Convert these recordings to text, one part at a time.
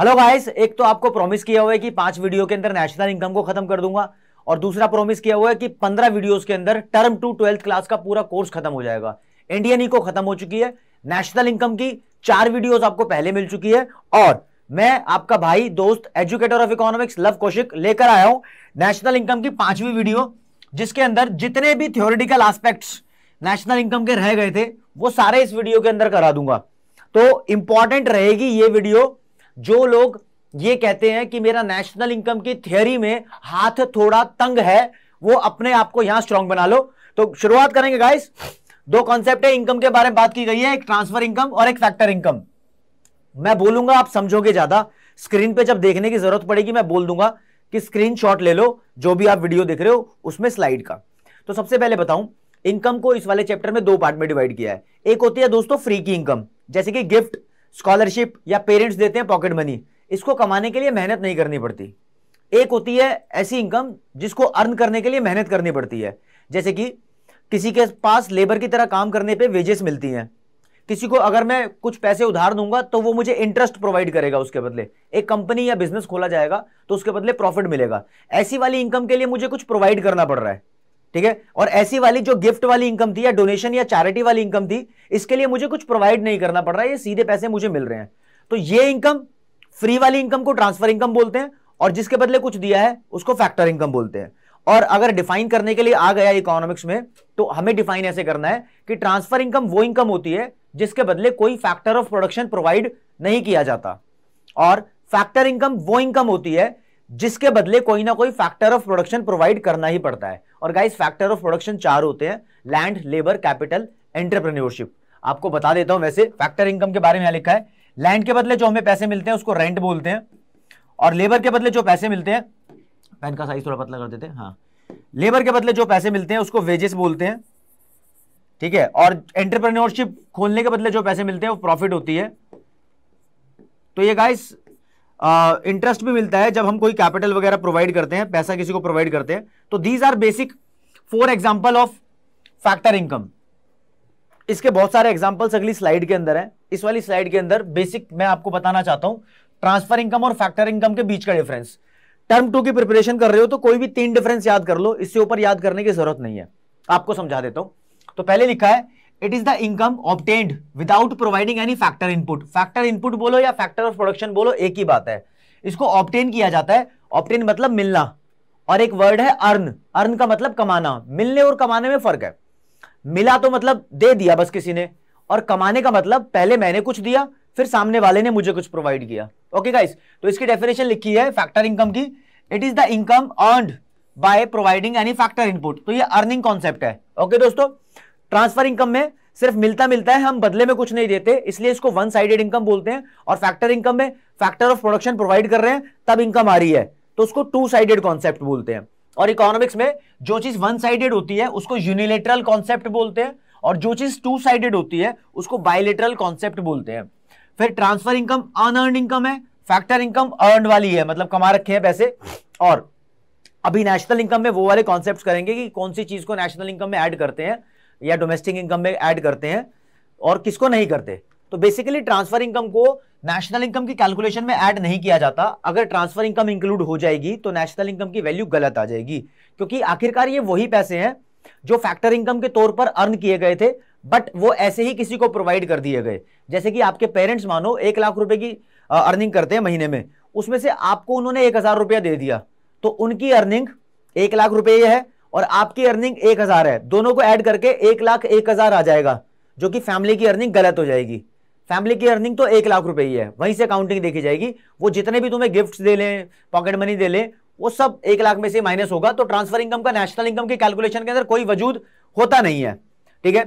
hello guys एक तो आपको प्रॉमिस किया हुआ है कि पांच वीडियो के अंदर नेशनल इनकम को खत्म कर दूंगा और दूसरा प्रॉमिस किया हुआ है कि पंद्रह वीडियोस के अंदर टर्म टू ट्वेल्थ क्लास का पूरा कोर्स खत्म हो जाएगा इंडियन को खत्म हो चुकी है नेशनल इनकम की चार वीडियोस आपको पहले मिल चुकी है और मैं आपका भाई दोस्त educator of economics Lav Kaushik लेकर आया हूं नेशनल इनकम की पांचवी वीडियो जिसके अंदर जितने भी थ्योरिटिकल आस्पेक्ट्स नेशनल इनकम के रह गए थे वो सारे इस वीडियो के अंदर करा दूंगा तो इंपॉर्टेंट रहेगी ये वीडियो जो लोग ये कहते हैं कि मेरा नेशनल इनकम की थियोरी में हाथ थोड़ा तंग है वो अपने आप को यहां स्ट्रांग बना लो तो शुरुआत करेंगे गाइस दो कॉन्सेप्ट है इनकम के बारे में बात की गई है एक ट्रांसफर इनकम और एक फैक्टर इनकम मैं बोलूंगा आप समझोगे ज्यादा स्क्रीन पे जब देखने की जरूरत पड़ेगी मैं बोल दूंगा कि स्क्रीन ले लो जो भी आप वीडियो देख रहे हो उसमें स्लाइड का तो सबसे पहले बताऊं इनकम को इस वाले चैप्टर में दो पार्ट में डिवाइड किया है एक होती है दोस्तों फ्री की इनकम जैसे कि गिफ्ट स्कॉलरशिप या पेरेंट्स देते हैं पॉकेट मनी इसको कमाने के लिए मेहनत नहीं करनी पड़ती एक होती है ऐसी इनकम जिसको अर्न करने के लिए मेहनत करनी पड़ती है जैसे कि किसी के पास लेबर की तरह काम करने पे वेजेस मिलती हैं किसी को अगर मैं कुछ पैसे उधार दूंगा तो वो मुझे इंटरेस्ट प्रोवाइड करेगा उसके बदले एक कंपनी या बिजनेस खोला जाएगा तो उसके बदले प्रॉफिट मिलेगा ऐसी वाली इनकम के लिए मुझे कुछ प्रोवाइड करना पड़ रहा है ठीक है और ऐसी वाली जो गिफ्ट वाली इनकम थी या डोनेशन या चैरिटी वाली इनकम थी इसके लिए मुझे कुछ प्रोवाइड नहीं करना पड़ रहा है ये सीधे पैसे मुझे मिल रहे हैं तो ये इनकम फ्री वाली इनकम को ट्रांसफर इनकम बोलते हैं और जिसके बदले कुछ दिया है उसको फैक्टर इनकम बोलते हैं और अगर डिफाइन करने के लिए आ गया इकोनॉमिक्स में तो हमें डिफाइन ऐसे करना है कि ट्रांसफर इनकम वो इनकम होती है जिसके बदले कोई फैक्टर ऑफ प्रोडक्शन प्रोवाइड नहीं किया जाता और फैक्टर इनकम वो इनकम होती है जिसके बदले कोई ना कोई फैक्टर ऑफ प्रोडक्शन प्रोवाइड करना ही पड़ता है और गाइस फैक्टर ऑफ प्रोडक्शन चार होते हैं लैंड लेबर कैपिटल एंटरप्रेन्योरशिप आपको बता देता हूं वैसे फैक्टर इनकम के बारे में यहां लिखा है लैंड के बदले जो हमें पैसे मिलते हैं उसको रेंट बोलते हैं और लेबर के बदले जो पैसे मिलते हैं पेन का साइज थोड़ा पतला कर देते हैं हाँ लेबर के बदले जो पैसे मिलते हैं उसको वेजेस बोलते हैं ठीक है और एंटरप्रेन्योरशिप खोलने के बदले जो पैसे मिलते हैं वो प्रॉफिट होती है तो ये गाइस इंटरेस्ट भी मिलता है जब हम कोई कैपिटल वगैरह प्रोवाइड करते हैं पैसा किसी को प्रोवाइड करते हैं तो these are basic four example of factor income इसके बहुत सारे एग्जाम्पल्स अगली स्लाइड के अंदर है इस वाली स्लाइड के अंदर बेसिक मैं आपको बताना चाहता हूं ट्रांसफर इनकम और फैक्टर इनकम के बीच का डिफरेंस टर्म टू की प्रिपरेशन कर रहे हो तो कोई भी तीन डिफरेंस याद कर लो इससे ऊपर याद करने की जरूरत नहीं है आपको समझा देता हूं तो पहले लिखा है it is the income obtained without providing any factor input factor input बोलो या फैक्टर ऑफ प्रोडक्शन बोलो एक ही बात है इसको ऑप्टेन किया जाता है ऑप्टेन मतलब मिलना और एक वर्ड है अर्न अर्न का मतलब कमाना मिलने और कमाने में फर्क है मिला तो मतलब दे दिया बस किसी ने और कमाने का मतलब पहले मैंने कुछ दिया फिर सामने वाले ने मुझे कुछ प्रोवाइड किया ओके okay गाइस तो इसकी डेफिनेशन लिखी है फैक्टर इनकम की it is the income earn by providing any factor input तो ये अर्निंग कॉन्सेप्ट है ओके okay दोस्तों ट्रांसफर इनकम में सिर्फ मिलता मिलता है हम बदले में कुछ नहीं देते इसलिए इसको वन साइडेड इनकम बोलते हैं और फैक्टर इनकम में फैक्टर ऑफ प्रोडक्शन प्रोवाइड कर रहे हैं तब इनकम आ रही है तो उसको टू साइडेड कॉन्सेप्ट बोलते हैं और इकोनॉमिक्स में जो चीज वन साइडेड होती है उसको यूनिलेटरल कॉन्सेप्ट बोलते हैं और जो चीज टू साइडेड होती है उसको बायोलेटरल कॉन्सेप्ट बोलते हैं फिर ट्रांसफर इनकम अनअर्न इनकम है फैक्टर इनकम अर्न वाली है मतलब कमा रखे हैं पैसे और अभी नेशनल इनकम में वो वाले कॉन्सेप्ट करेंगे कि कौन सी चीज को नेशनल इनकम में ऐड करते हैं या डोमेस्टिक इनकम में ऐड करते हैं और किसको नहीं करते तो बेसिकली ट्रांसफर इनकम को नेशनल इनकम की कैलकुलेशन में ऐड नहीं किया जाता अगर ट्रांसफर इनकम इंक्लूड हो जाएगी तो नेशनल इनकम की वैल्यू गलत आ जाएगी क्योंकि आखिरकार ये वही पैसे हैं जो फैक्टर इनकम के तौर पर अर्न किए गए थे बट वो ऐसे ही किसी को प्रोवाइड कर दिए गए जैसे कि आपके पेरेंट्स मानो एक लाख रुपए की अर्निंग करते हैं महीने में उसमें से आपको उन्होंने एक हजार रुपया दे दिया तो उनकी अर्निंग एक लाख रुपये है और आपकी अर्निंग एक हजार है दोनों को ऐड करके एक लाख एक हजार आ जाएगा जो कि फैमिली की अर्निंग गलत हो जाएगी फैमिली की अर्निंग तो एक लाख रुपए ही है वहीं से काउंटिंग देखी जाएगी वो जितने भी तुम्हें गिफ्ट दे लें पॉकेट मनी दे लें वो सब एक लाख में से माइनस होगा तो ट्रांसफर इनकम का नेशनल इनकम की कैलकुलेशन के अंदर कोई वजूद होता नहीं है ठीक है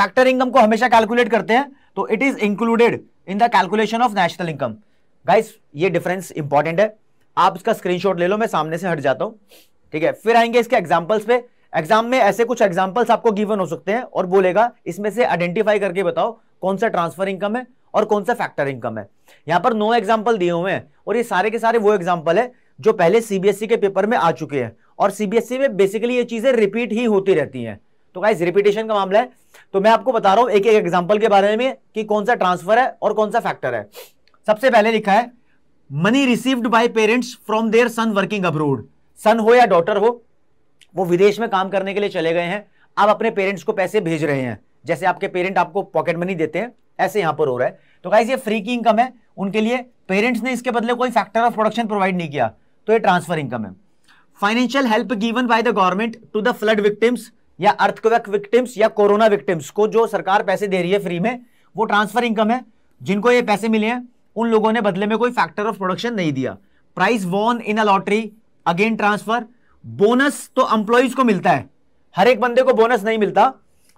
फैक्टर इनकम को हमेशा कैलकुलेट करते हैं तो it is included in the calculation of national income guys ये डिफरेंस इंपॉर्टेंट है आप इसका स्क्रीनशॉट ले लो मैं सामने से हट जाता हूं ठीक है फिर आएंगे इसके एग्जाम्पल्स पे एग्जाम में ऐसे कुछ एग्जाम्पल्स आपको गिवन हो सकते हैं और बोलेगा इसमें से आइडेंटिफाई करके बताओ कौन सा ट्रांसफर इनकम है और कौन सा फैक्टर इनकम है यहाँ पर नो एग्जाम्पल दिए हुए हैं और ये सारे के सारे वो एग्जाम्पल है जो पहले सीबीएसई e के पेपर में आ चुके हैं और सीबीएसई e में बेसिकली ये चीजें रिपीट ही होती रहती हैं तो गाइज रिपीटेशन का मामला है तो मैं आपको बता रहा हूं एक एक एग्जाम्पल के बारे में कि कौन सा ट्रांसफर है और कौन सा फैक्टर है सबसे पहले लिखा है money received by parents from their son working abroad son हो या डॉटर हो वो विदेश में काम करने के लिए चले गए हैं आप अपने पेरेंट्स को पैसे भेज रहे हैं जैसे आपके पेरेंट आपको पॉकेट मनी देते हैं ऐसे यहां पर हो रहा है तो गाइज ये फ्री की इनकम है उनके लिए पेरेंट्स ने इसके बदले कोई फैक्टर ऑफ प्रोडक्शन प्रोवाइड नहीं किया तो ये ट्रांसफर इनकम है financial help given by the government to the flood victims या अर्थक्वेक विक्टिम्स या कोरोना विक्टिम्स को जो सरकार पैसे दे रही है फ्री में वो ट्रांसफर इनकम है जिनको ये पैसे मिले हैं उन लोगों ने बदले में कोई फैक्टर ऑफ प्रोडक्शन नहीं दिया prize won in a lottery again transfer bonus तो एम्प्लॉज को मिलता है हर एक बंदे को बोनस नहीं मिलता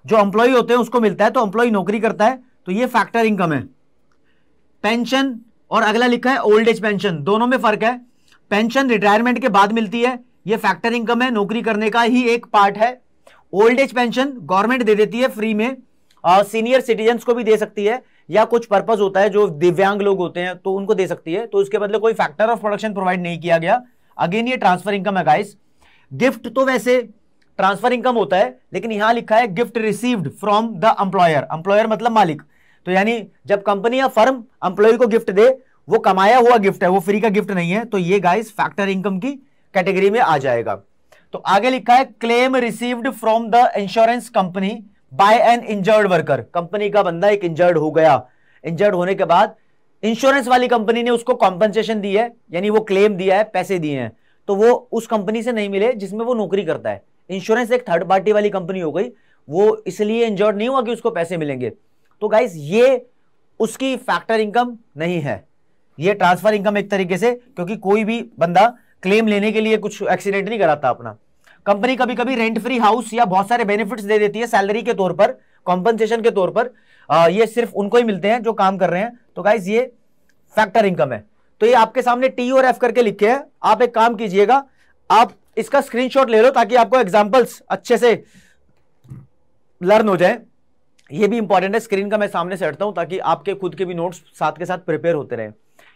जो एम्प्लॉय होते हैं उसको मिलता है तो एम्प्लॉय नौकरी करता है तो ये फैक्टर इनकम है पेंशन और अगला लिखा है ओल्ड एज पेंशन दोनों में फर्क है पेंशन रिटायरमेंट के बाद मिलती है ये फैक्टर इनकम है नौकरी करने का ही एक पार्ट है ओल्ड एज पेंशन गवर्नमेंट दे देती है फ्री में सीनियर सिटीजन को भी दे सकती है या कुछ पर्पज होता है जो दिव्यांग लोग होते हैं तो उनको दे सकती है तो उसके बदले कोई फैक्टर ऑफ प्रोडक्शन प्रोवाइड नहीं किया गया अगेन ये ट्रांसफर इनकम है गाइस गिफ्ट तो वैसे ट्रांसफर इनकम होता है लेकिन यहां लिखा है gift received from the employer employer मतलब मालिक तो यानी जब कंपनी या फर्म एम्प्लॉयर को गिफ्ट दे वो कमाया हुआ गिफ्ट है वो फ्री का गिफ्ट नहीं है तो ये गाइस फैक्टर इनकम की कैटेगरी में आ जाएगा तो आगे लिखा है claim received from the insurance company by an injured worker company का बंदा एक इंजर्ड हो गया इंजर्ड होने के बाद इंश्योरेंस वाली कंपनी ने उसको कॉम्पनसेशन दी है यानी वो क्लेम दिया है पैसे दिए हैं तो वो उस कंपनी से नहीं मिले जिसमें वो नौकरी करता है इंश्योरेंस एक थर्ड पार्टी वाली कंपनी हो गई वो इसलिए इंजर्ड नहीं हुआ कि उसको पैसे मिलेंगे तो गाइस ये उसकी फैक्टर इनकम नहीं है ये ट्रांसफर इनकम एक तरीके से क्योंकि कोई भी बंदा क्लेम लेने के लिए कुछ एक्सीडेंट नहीं कराता अपना कंपनी कभी कभी रेंट फ्री हाउस या बहुत सारे बेनिफिट्स दे देती है सैलरी के तौर पर कॉम्पनसेशन के तौर पर ये सिर्फ उनको ही मिलते हैं जो काम कर रहे हैं तो गाइज ये फैक्टर इनकम है तो ये आपके सामने टी और एफ करके लिखे हैं आप एक काम कीजिएगा आप इसका स्क्रीनशॉट ले लो ताकि आपको एग्जाम्पल्स अच्छे से लर्न हो जाए ये भी इंपॉर्टेंट है स्क्रीन का मैं सामने से हटता हूं ताकि आपके खुद के भी नोट्स साथ के साथ प्रिपेयर होते रहे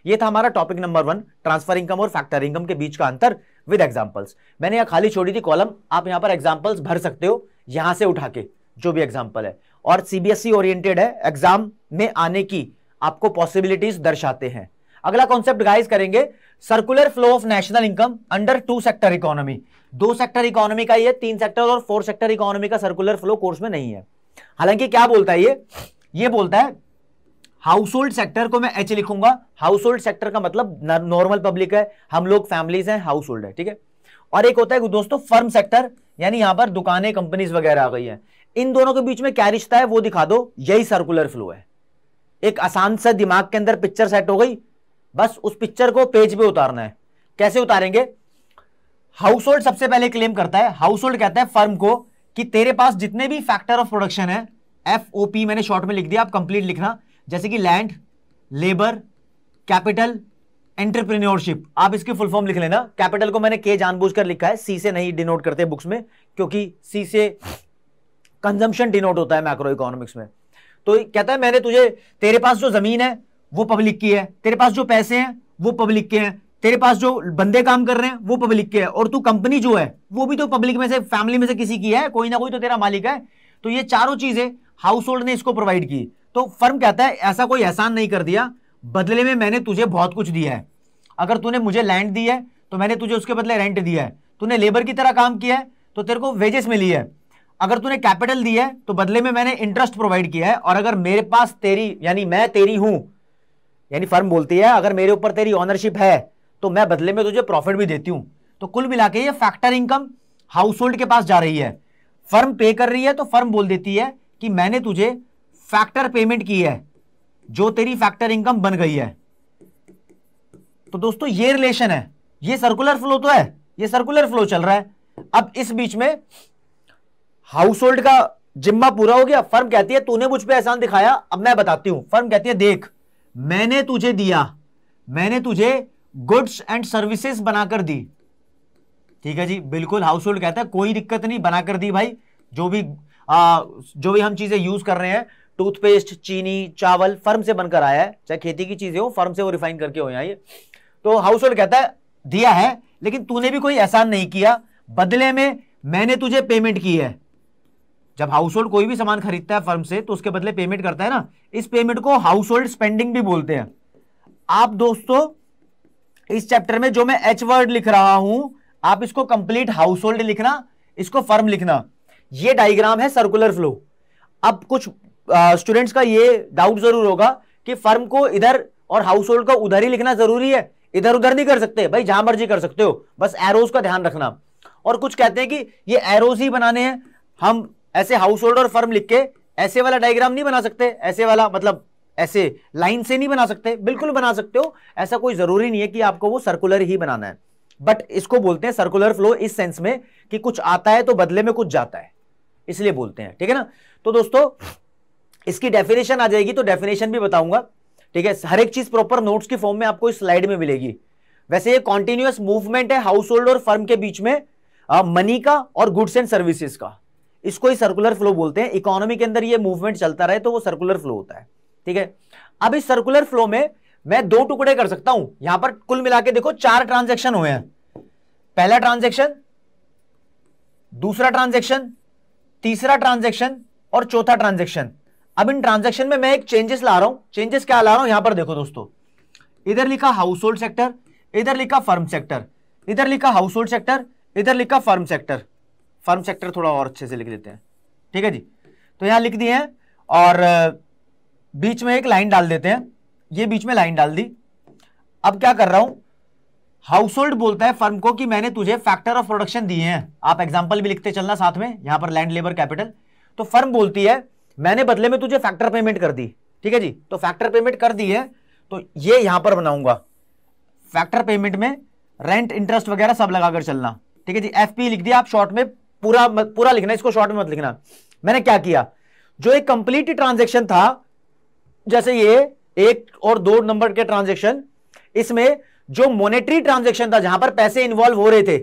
ये था हमारा topic number one transfer income और फैक्टर इनकम के बीच का अंतर विद एग्जाम्पल्स मैंने यहाँ खाली छोड़ी थी कॉलम आप यहां पर एग्जाम्पल्स भर सकते हो यहां से उठा के जो भी एग्जाम्पल है और सीबीएसई ओरिएंटेड e है एग्जाम में आने की आपको पॉसिबिलिटीज दर्शाते हैं अगला कॉन्सेप्ट गाइज करेंगे circular flow of national income under two sector economy दो सेक्टर इकोनॉमी का ये तीन सेक्टर और फोर सेक्टर इकोनॉमी का सर्कुलर फ्लो कोर्स में नहीं है हालांकि क्या बोलता है ये ये बोलता है हाउस होल्ड सेक्टर को मैं एच लिखूंगा हाउस होल्ड सेक्टर का मतलब नॉर्मल पब्लिक है हम लोग फैमिलीज हैं हाउस होल्ड है ठीक है और एक होता है दोस्तों फर्म सेक्टर यानी यहां पर दुकानें कंपनीज वगैरह आ गई हैं इन दोनों के बीच में क्या रिश्ता है वो दिखा दो यही सर्कुलर फ्लो है एक आसान सा दिमाग के अंदर पिक्चर सेट हो गई बस उस पिक्चर को पेज पे उतारना है कैसे उतारेंगे हाउस होल्ड सबसे पहले क्लेम करता है हाउस होल्ड कहता है फर्म को कि तेरे पास जितने भी फैक्टर ऑफ प्रोडक्शन है एफ ओ पी मैंने शॉर्ट में लिख दिया आप कंप्लीट लिखना जैसे कि लैंड लेबर कैपिटल एंटरप्रेन्योरशिप आप इसकी फुल फॉर्म लिख लेना कैपिटल को मैंने के जानबूझकर लिखा है सी से नहीं डिनोट करते बुक्स में क्योंकि सी से कंजम्पशन डिनोट होता है मैक्रो इकोनॉमिक्स में तो कहता है मैंने तुझे तेरे पास जो जमीन है वो पब्लिक की है तेरे पास जो पैसे हैं वो पब्लिक के हैं तेरे पास जो बंदे काम कर रहे हैं वो पब्लिक के हैं और तू कंपनी जो है वो भी तो पब्लिक में से फैमिली में से किसी की है कोई ना कोई तो तेरा मालिक है तो ये चारों चीजें हाउस होल्ड ने इसको प्रोवाइड की तो फर्म कहता है ऐसा कोई एहसान नहीं कर दिया बदले में मैंने तुझे बहुत कुछ दिया है अगर तूने मुझे लैंड दी है तो मैंने तुझे उसके बदले रेंट दिया है तूने लेबर की तरह काम किया है तो तेरे को वेजेस मिली है अगर तूने कैपिटल दी है तो बदले में मैंने इंटरेस्ट प्रोवाइड किया है और अगर मेरे पास तेरी यानी मैं तेरी हूं यानी फर्म बोलती है अगर मेरे ऊपर तेरी ऑनरशिप है तो मैं बदले में तुझे प्रॉफिट भी देती हूं तो कुल मिला ये फैक्टर इनकम हाउस होल्ड के पास जा रही है फर्म पे कर रही है तो फर्म बोल देती है कि मैंने तुझे फैक्टर पेमेंट की है जो तेरी फैक्टर इनकम बन गई है तो दोस्तों ये रिलेशन है ये सर्कुलर फ्लो तो है ये सर्कुलर फ्लो चल रहा है अब इस बीच में हाउस होल्ड का जिम्मा पूरा हो गया फर्म कहती है तूने मुझ पर एहसान दिखाया अब मैं बताती हूं फर्म कहती है देख मैंने तुझे दिया मैंने तुझे गुड्स एंड सर्विसेज बनाकर दी ठीक है जी बिल्कुल हाउस होल्ड कहता है कोई दिक्कत नहीं बनाकर दी भाई जो भी आ, जो भी हम चीजें यूज कर रहे हैं टूथपेस्ट चीनी चावल फर्म से बनकर आया है चाहे खेती की चीजें हो फर्म से वो रिफाइन करके हो ये तो हाउस होल्ड कहता है दिया है लेकिन तूने भी कोई एहसान नहीं किया बदले में मैंने तुझे पेमेंट की है जब हाउस होल्ड कोई भी सामान खरीदता है फर्म से तो उसके बदले पेमेंट करता है ना इस पेमेंट को हाउस होल्ड स्पेंडिंग भी बोलते हैं आप दोस्तों इस चैप्टर में जो मैं एच वर्ड लिख रहा हूं आप इसको कंप्लीट हाउस होल्ड लिखना इसको फर्म लिखना ये डायग्राम है सर्कुलर फ्लो अब कुछ स्टूडेंट्स का ये डाउट जरूर होगा कि फर्म को इधर और हाउस होल्ड को उधर ही लिखना जरूरी है इधर उधर नहीं कर सकते भाई जहां मर्जी कर सकते हो बस एरोज का ध्यान रखना और कुछ कहते हैं कि ये एरोज ही बनाने हैं हम ऐसे हाउस होल्ड और फर्म लिख के ऐसे वाला डायग्राम नहीं बना सकते ऐसे वाला मतलब ऐसे लाइन से नहीं बना सकते बिल्कुल बना सकते हो ऐसा कोई जरूरी नहीं है कि आपको वो सर्कुलर ही बनाना है बट इसको बोलते हैं सर्कुलर फ्लो इस सेंस में कि कुछ आता है तो बदले में कुछ जाता है इसलिए बोलते हैं ठीक है ना तो दोस्तों इसकी डेफिनेशन आ जाएगी तो डेफिनेशन भी बताऊंगा ठीक है हर एक चीज प्रॉपर नोट्स की फॉर्म में आपको इस स्लाइड में मिलेगी वैसे ये कॉन्टिन्यूस मूवमेंट है हाउस होल्ड और फर्म के बीच में मनी का और गुड्स एंड सर्विसेज का इसको ही सर्कुलर फ्लो बोलते हैं इकोनॉमी के अंदर ये मूवमेंट चलता रहे तो वो सर्कुलर फ्लो होता है ठीक है अब इस सर्कुलर फ्लो में मैं दो टुकड़े कर सकता हूं यहां पर कुल मिला के देखो चार ट्रांजेक्शन हुए हैं पहला ट्रांजेक्शन दूसरा ट्रांजेक्शन तीसरा ट्रांजेक्शन और चौथा ट्रांजेक्शन अब इन ट्रांजेक्शन में मैं एक चेंजेस ला रहा हूं चेंजेस क्या ला रहा हूं यहां पर देखो दोस्तों इधर लिखा हाउस होल्ड सेक्टर इधर लिखा फर्म सेक्टर इधर लिखा हाउस होल्ड सेक्टर इधर लिखा फर्म सेक्टर फर्म सेक्टर थोड़ा और अच्छे से लिख देते हैं ठीक है जी तो यहां लिख दिए हैं और बीच में एक लाइन डाल देते हैं ये बीच में लाइन डाल दी अब क्या कर रहा हूं हाउस होल्ड बोलता है फर्म को कि मैंने तुझे फैक्टर ऑफ प्रोडक्शन दिए हैं आप एग्जाम्पल भी लिखते चलना साथ में यहां पर लैंड लेबर कैपिटल तो फर्म बोलती है मैंने बदले में तुझे फैक्टर पेमेंट कर दी ठीक है जी तो फैक्टर पेमेंट कर दी है तो ये यहां पर बनाऊंगा फैक्टर पेमेंट में रेंट इंटरेस्ट वगैरह सब लगाकर चलना ठीक है जी एफ लिख दिया आप शॉर्ट में पूरा पूरा लिखना इसको शॉर्ट में मत लिखना मैंने क्या किया जो एक कंप्लीट ट्रांजेक्शन था जैसे ये एक और दो नंबर के ट्रांजेक्शन इसमें जो मोनेटरी ट्रांजेक्शन था जहां पर पैसे इन्वॉल्व हो रहे थे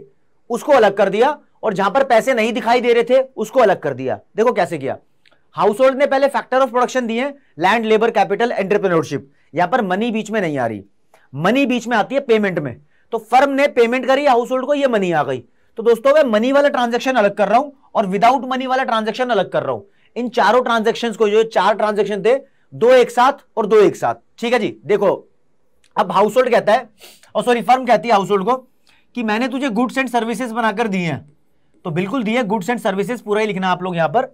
उसको अलग कर दिया और जहां पर पैसे नहीं दिखाई दे रहे थे उसको अलग कर दिया देखो कैसे किया हाउस होल्ड ने पहले फैक्टर ऑफ प्रोडक्शन दिए लैंड लेबर कैपिटल एंटरप्रेन्योरशिप यहां पर मनी बीच में नहीं आ रही मनी बीच में आती है पेमेंट में तो फर्म ने पेमेंट करी हाउस होल्ड को यह मनी आ गई तो दोस्तों मैं मनी वाला ट्रांजेक्शन अलग कर रहा हूं और विदाउट मनी वाला ट्रांजेक्शन अलग कर रहा हूं इन चारों ट्रांजेक्शन को जो चार ट्रांजेक्शन थे दो एक साथ और दो एक साथ ठीक है जी देखो अब हाउस होल्ड कहता है और सॉरी फर्म कहती है हाउस होल्ड को कि मैंने तुझे गुड्स एंड सर्विसेज बनाकर दी हैं तो बिल्कुल दिए गुड्स एंड सर्विसेज पूरा ही लिखना आप लोग यहां पर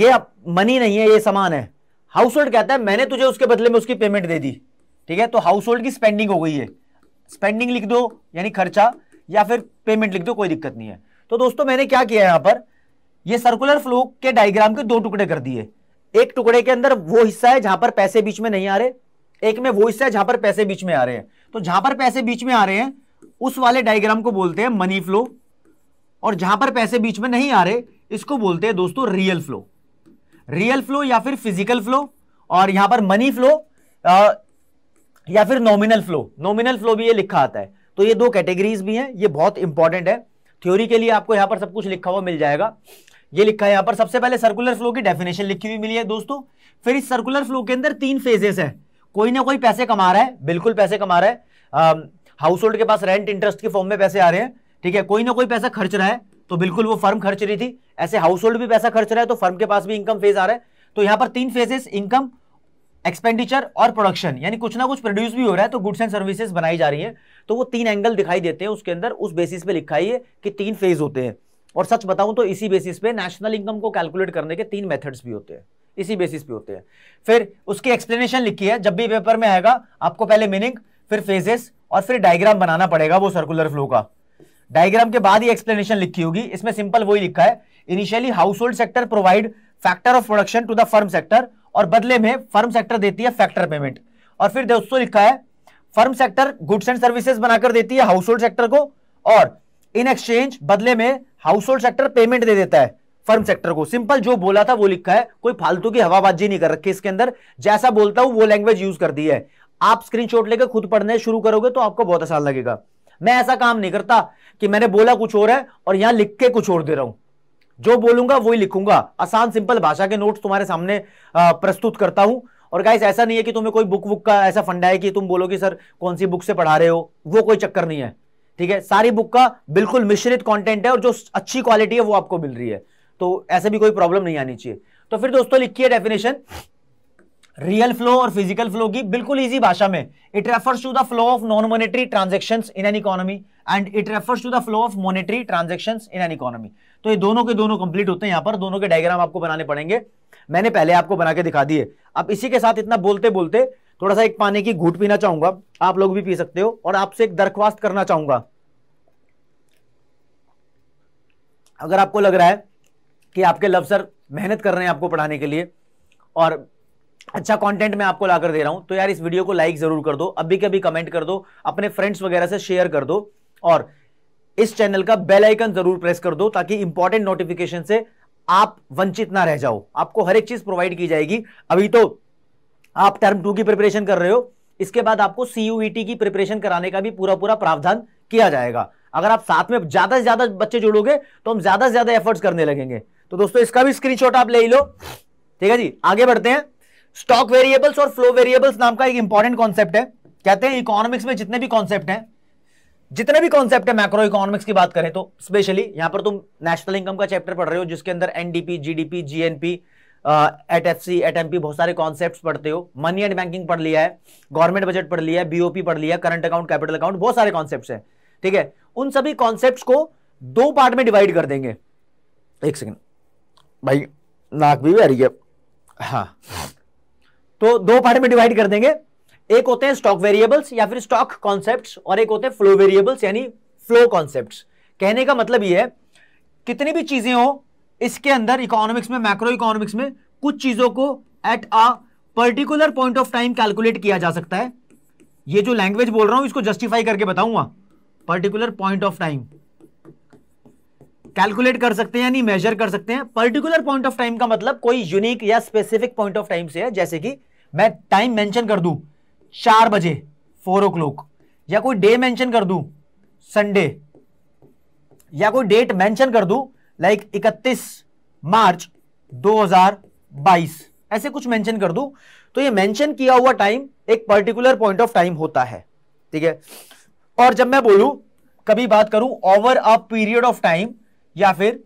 ये मनी नहीं है ये सामान है हाउस होल्ड कहता है मैंने तुझे उसके बदले में उसकी पेमेंट दे दी ठीक है तो हाउस होल्ड की स्पेंडिंग हो गई है स्पेंडिंग लिख दो यानी खर्चा या फिर पेमेंट लिख दो कोई दिक्कत नहीं है तो दोस्तों मैंने क्या किया यहां पर ये सर्कुलर फ्लो के डायग्राम के दो टुकड़े कर दिए एक टुकड़े के अंदर वो हिस्सा है जहां पर पैसे बीच में नहीं आ रहे एक में वो हिस्सा है जहां पर पैसे बीच में आ रहे हैं तो जहां पर पैसे बीच में आ रहे हैं उस वाले डायग्राम को बोलते हैं मनी फ्लो और जहां पर पैसे बीच में नहीं आ रहे इसको बोलते हैं दोस्तों रियल फ्लो रियल फ्लो या फिर फिजिकल फ्लो और यहां पर मनी फ्लो या फिर नॉमिनल फ्लो नॉमिनल फ्लो भी ये लिखा आता है तो ये दो कैटेगरीज भी हैं ये बहुत इंपॉर्टेंट है थ्योरी के लिए आपको यहाँ पर सब कुछ लिखा हुआ मिल जाएगा ये लिखा है यहाँ पर सबसे पहले सर्कुलर फ्लो की डेफिनेशन लिखी हुई मिली है दोस्तों फिर इस सर्कुलर फ्लो के अंदर तीन फेजेस है कोई ना कोई पैसे कमा रहा है बिल्कुल पैसे कमा रहा है हाउस होल्ड के पास रेंट इंटरेस्ट के फॉर्म में पैसे आ रहे हैं ठीक है कोई ना कोई पैसा खर्च रहा है तो बिल्कुल वो फर्म खर्च रही थी ऐसे हाउस होल्ड भी पैसा खर्च रहा है तो फर्म के पास भी इनकम फेज आ रहा है तो यहां पर तीन फेजेस इनकम एक्सपेंडिचर और प्रोडक्शन यानी कुछ ना कुछ प्रोड्यूस भी हो रहा है तो गुड्स एंड सर्विसेज बनाई जा रही हैं तो वो तीन एंगल दिखाई देते हैं उसके अंदर उस बेसिस पे लिखा ही है कि तीन फेज होते हैं और सच बताऊं तो इसी बेसिस पे नेशनल इनकम को कैलकुलेट करने के तीन मेथड्स भी होते हैं इसी बेसिस पे होते हैं फिर उसकी एक्सप्लेनेशन लिखी है जब भी पेपर में आएगा आपको पहले मीनिंग फिर फेजेस और फिर डायग्राम बनाना पड़ेगा वो सर्कुलर फ्लो का डायग्राम के बाद ही एक्सप्लेनेशन लिखी होगी इसमें सिंपल वही लिखा है initially household sector provide factor of production to the firm sector और बदले में फर्म सेक्टर देती है फैक्टर पेमेंट और फिर दोस्तों लिखा है firm sector goods and services बनाकर देती है हाउस होल्ड सेक्टर को और इन एक्सचेंज बदले में हाउस होल्ड सेक्टर पेमेंट दे देता है फर्म सेक्टर को सिंपल जो बोला था वो लिखा है कोई फालतू की हवाबाजी नहीं कर रखी इसके अंदर जैसा बोलता हूं वो लैंग्वेज यूज कर दी है आप स्क्रीनशॉट लेकर खुद पढ़ने शुरू करोगे तो आपको बहुत आसान लगेगा मैं ऐसा काम नहीं करता कि मैंने बोला कुछ और है और यहां लिख के कुछ और दे रहा हूं जो बोलूंगा वही लिखूंगा आसान सिंपल भाषा के नोट्स तुम्हारे सामने प्रस्तुत करता हूं और गाइस ऐसा नहीं है कि तुम्हें कोई बुक बुक का ऐसा फंडा है कि तुम बोलो कि सर कौन सी बुक से पढ़ा रहे हो वो कोई चक्कर नहीं है ठीक है सारी बुक का बिल्कुल मिश्रित कंटेंट है और जो अच्छी क्वालिटी है वो आपको मिल रही है तो ऐसे भी कोई प्रॉब्लम नहीं आनी चाहिए तो फिर दोस्तों लिखिए डेफिनेशन रियल फ्लो और फिजिकल फ्लो की बिल्कुल इजी भाषा में it refers to the flow of non monetary transaction in an economy and it refers to the flow of monetary transaction in an economy तो ये दोनों के दोनों कंप्लीट होते हैं यहां पर दोनों के डायग्राम आपको बनाने पड़ेंगे मैंने पहले आपको बना के दिखा दिए अब इसी के साथ इतना बोलते बोलते थोड़ा सा एक पानी की घूट पीना चाहूंगा आप लोग भी पी सकते हो और आपसे एक दरख्वास्त करना चाहूंगा अगर आपको लग रहा है कि आपके लव सर मेहनत कर रहे हैं आपको पढ़ाने के लिए और अच्छा कंटेंट मैं आपको लाकर दे रहा हूं तो यार इस वीडियो को लाइक जरूर कर दो अभी के अभी कमेंट कर दो अपने फ्रेंड्स वगैरह से शेयर कर दो और इस चैनल का बेल आइकन जरूर प्रेस कर दो ताकि इंपॉर्टेंट नोटिफिकेशन से आप वंचित ना रह जाओ आपको हर एक चीज प्रोवाइड की जाएगी अभी तो आप टर्म टू की प्रिपरेशन कर रहे हो इसके बाद आपको सीयूईटी e की प्रिपरेशन कराने का भी पूरा पूरा प्रावधान किया जाएगा अगर आप साथ में ज्यादा से ज्यादा बच्चे जुड़ोगे तो हम ज्यादा से ज्यादा एफर्ट्स करने लगेंगे तो दोस्तों इसका भी स्क्रीनशॉट आप ले लो ठीक है जी आगे बढ़ते हैं स्टॉक वेरिएबल्स और फ्लो वेरिएबल्स नाम का एक इंपॉर्टेंट कॉन्सेप्ट है कहते हैं इकोनॉमिक्स में जितने भी कॉन्सेप्ट हैं जितने भी कॉन्सेप्ट है मैक्रो इकोनॉमिक्स की बात करें तो स्पेशली यहां पर तुम नेशनल इनकम का चैप्टर पढ़ रहे हो जिसके अंदर NDP GDP GNP at F C at P बहुत सारे कॉन्सेप्ट पढ़ते हो मनी एंड बैंकिंग पढ़ लिया है गवर्नमेंट बजट पढ़ लिया है बीओपी पढ़ लिया करंट अकाउंट कैपिटल अकाउंट बहुत सारे कॉन्सेप्ट है ठीक है उन सभी कॉन्सेप्ट को दो पार्ट में डिवाइड कर देंगे एक सेकेंड भाई नाक भी आ रही है हाँ तो दो पार्ट में डिवाइड कर देंगे एक होते हैं स्टॉक वेरिएबल्स या फिर स्टॉक कॉन्सेप्ट और एक होते हैं फ्लो वेरिएबल्स यानी फ्लो कॉन्सेप्ट कहने का मतलब ये है कितनी भी चीजें हो इसके अंदर इकोनॉमिक्स में मैक्रो इकोनॉमिक्स में कुछ चीजों को at a particular point of time calculate किया जा सकता है ये जो लैंग्वेज बोल रहा हूं इसको जस्टिफाई करके बताऊंगा particular point of time calculate कर सकते हैं यानी मेजर कर सकते हैं पर्टिकुलर पॉइंट ऑफ टाइम का मतलब कोई यूनिक या स्पेसिफिक पॉइंट ऑफ टाइम से है जैसे कि मैं टाइम मेंशन कर दूं चार बजे फोर ओ क्लॉक या कोई डे मेंशन कर दू संडे या कोई डेट मेंशन कर दू लाइक इकतीस मार्च 2022 ऐसे कुछ मेंशन कर दू तो ये मेंशन किया हुआ टाइम एक पर्टिकुलर पॉइंट ऑफ टाइम होता है ठीक है और जब मैं बोलू कभी बात करूं over a period of time या फिर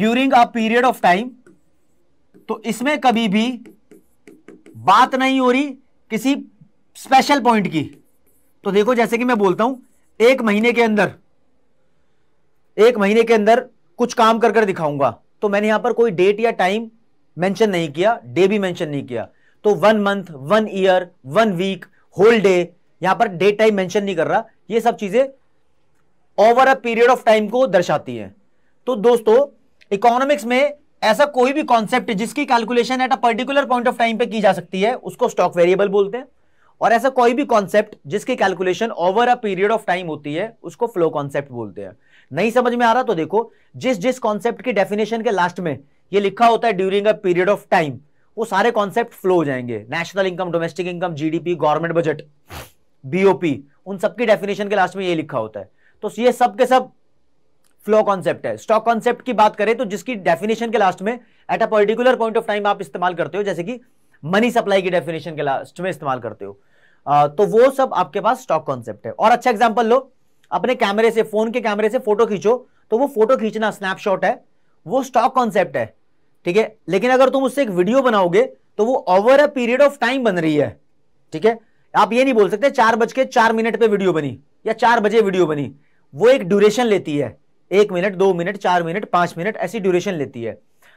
during a period of time तो इसमें कभी भी बात नहीं हो रही किसी स्पेशल पॉइंट की तो देखो जैसे कि मैं बोलता हूं एक महीने के अंदर एक महीने के अंदर कुछ काम कर कर दिखाऊंगा तो मैंने यहां पर कोई डेट या टाइम मेंशन नहीं किया डे भी मेंशन नहीं किया तो one month one year one week whole day यहां पर डेट टाइम मेंशन नहीं कर रहा ये सब चीजें over a period of time को दर्शाती हैं तो दोस्तों इकोनॉमिक्स में ऐसा कोई भी कॉन्सेप्ट जिसकी calculation at a particular point of time पे की जा सकती है उसको स्टॉक वेरिएबल बोलते हैं और ऐसा कोई भी कॉन्सेप्ट जिसकी calculation over a period of time होती है उसको फ्लो कॉन्सेप्ट बोलते हैं नहीं समझ में आ रहा तो देखो जिस जिस कॉन्सेप्ट की डेफिनेशन के लास्ट में ये लिखा होता है during a period of time वो सारे कॉन्सेप्ट फ्लो हो जाएंगे national income domestic income GDP government budget BOP उन सबकी डेफिनेशन के लास्ट में ये लिखा होता है तो ये सब के सब फ्लो कॉन्सेप्ट है स्टॉक कॉन्सेप्ट की बात करें तो जिसकी डेफिनेशन के लास्ट में at a particular point of time आप इस्तेमाल करते हो जैसे कि मनी सप्लाई की डेफिनेशन के लास्ट में इस्तेमाल करते हो तो वो सब आपके पास स्टॉक कॉन्सेप्ट है और अच्छा एग्जाम्पल लो अपने कैमरे से फोन के कैमरे से फोटो खींचो तो वो फोटो खींचना स्नैपशॉट है वो स्टॉक कॉन्सेप्ट है ठीक है लेकिन अगर तुम उससे एक वीडियो बनाओगे तो वो over a period of time बन रही है ठीक है आप ये नहीं बोल सकते चार बज के चार मिनट पे वीडियो बनी या चार बजे वीडियो बनी वो एक ड्यूरेशन लेती है एक मिनट दो मिनट चार मिनट पांच मिनट ऐसी ड्यूरेशन लेती है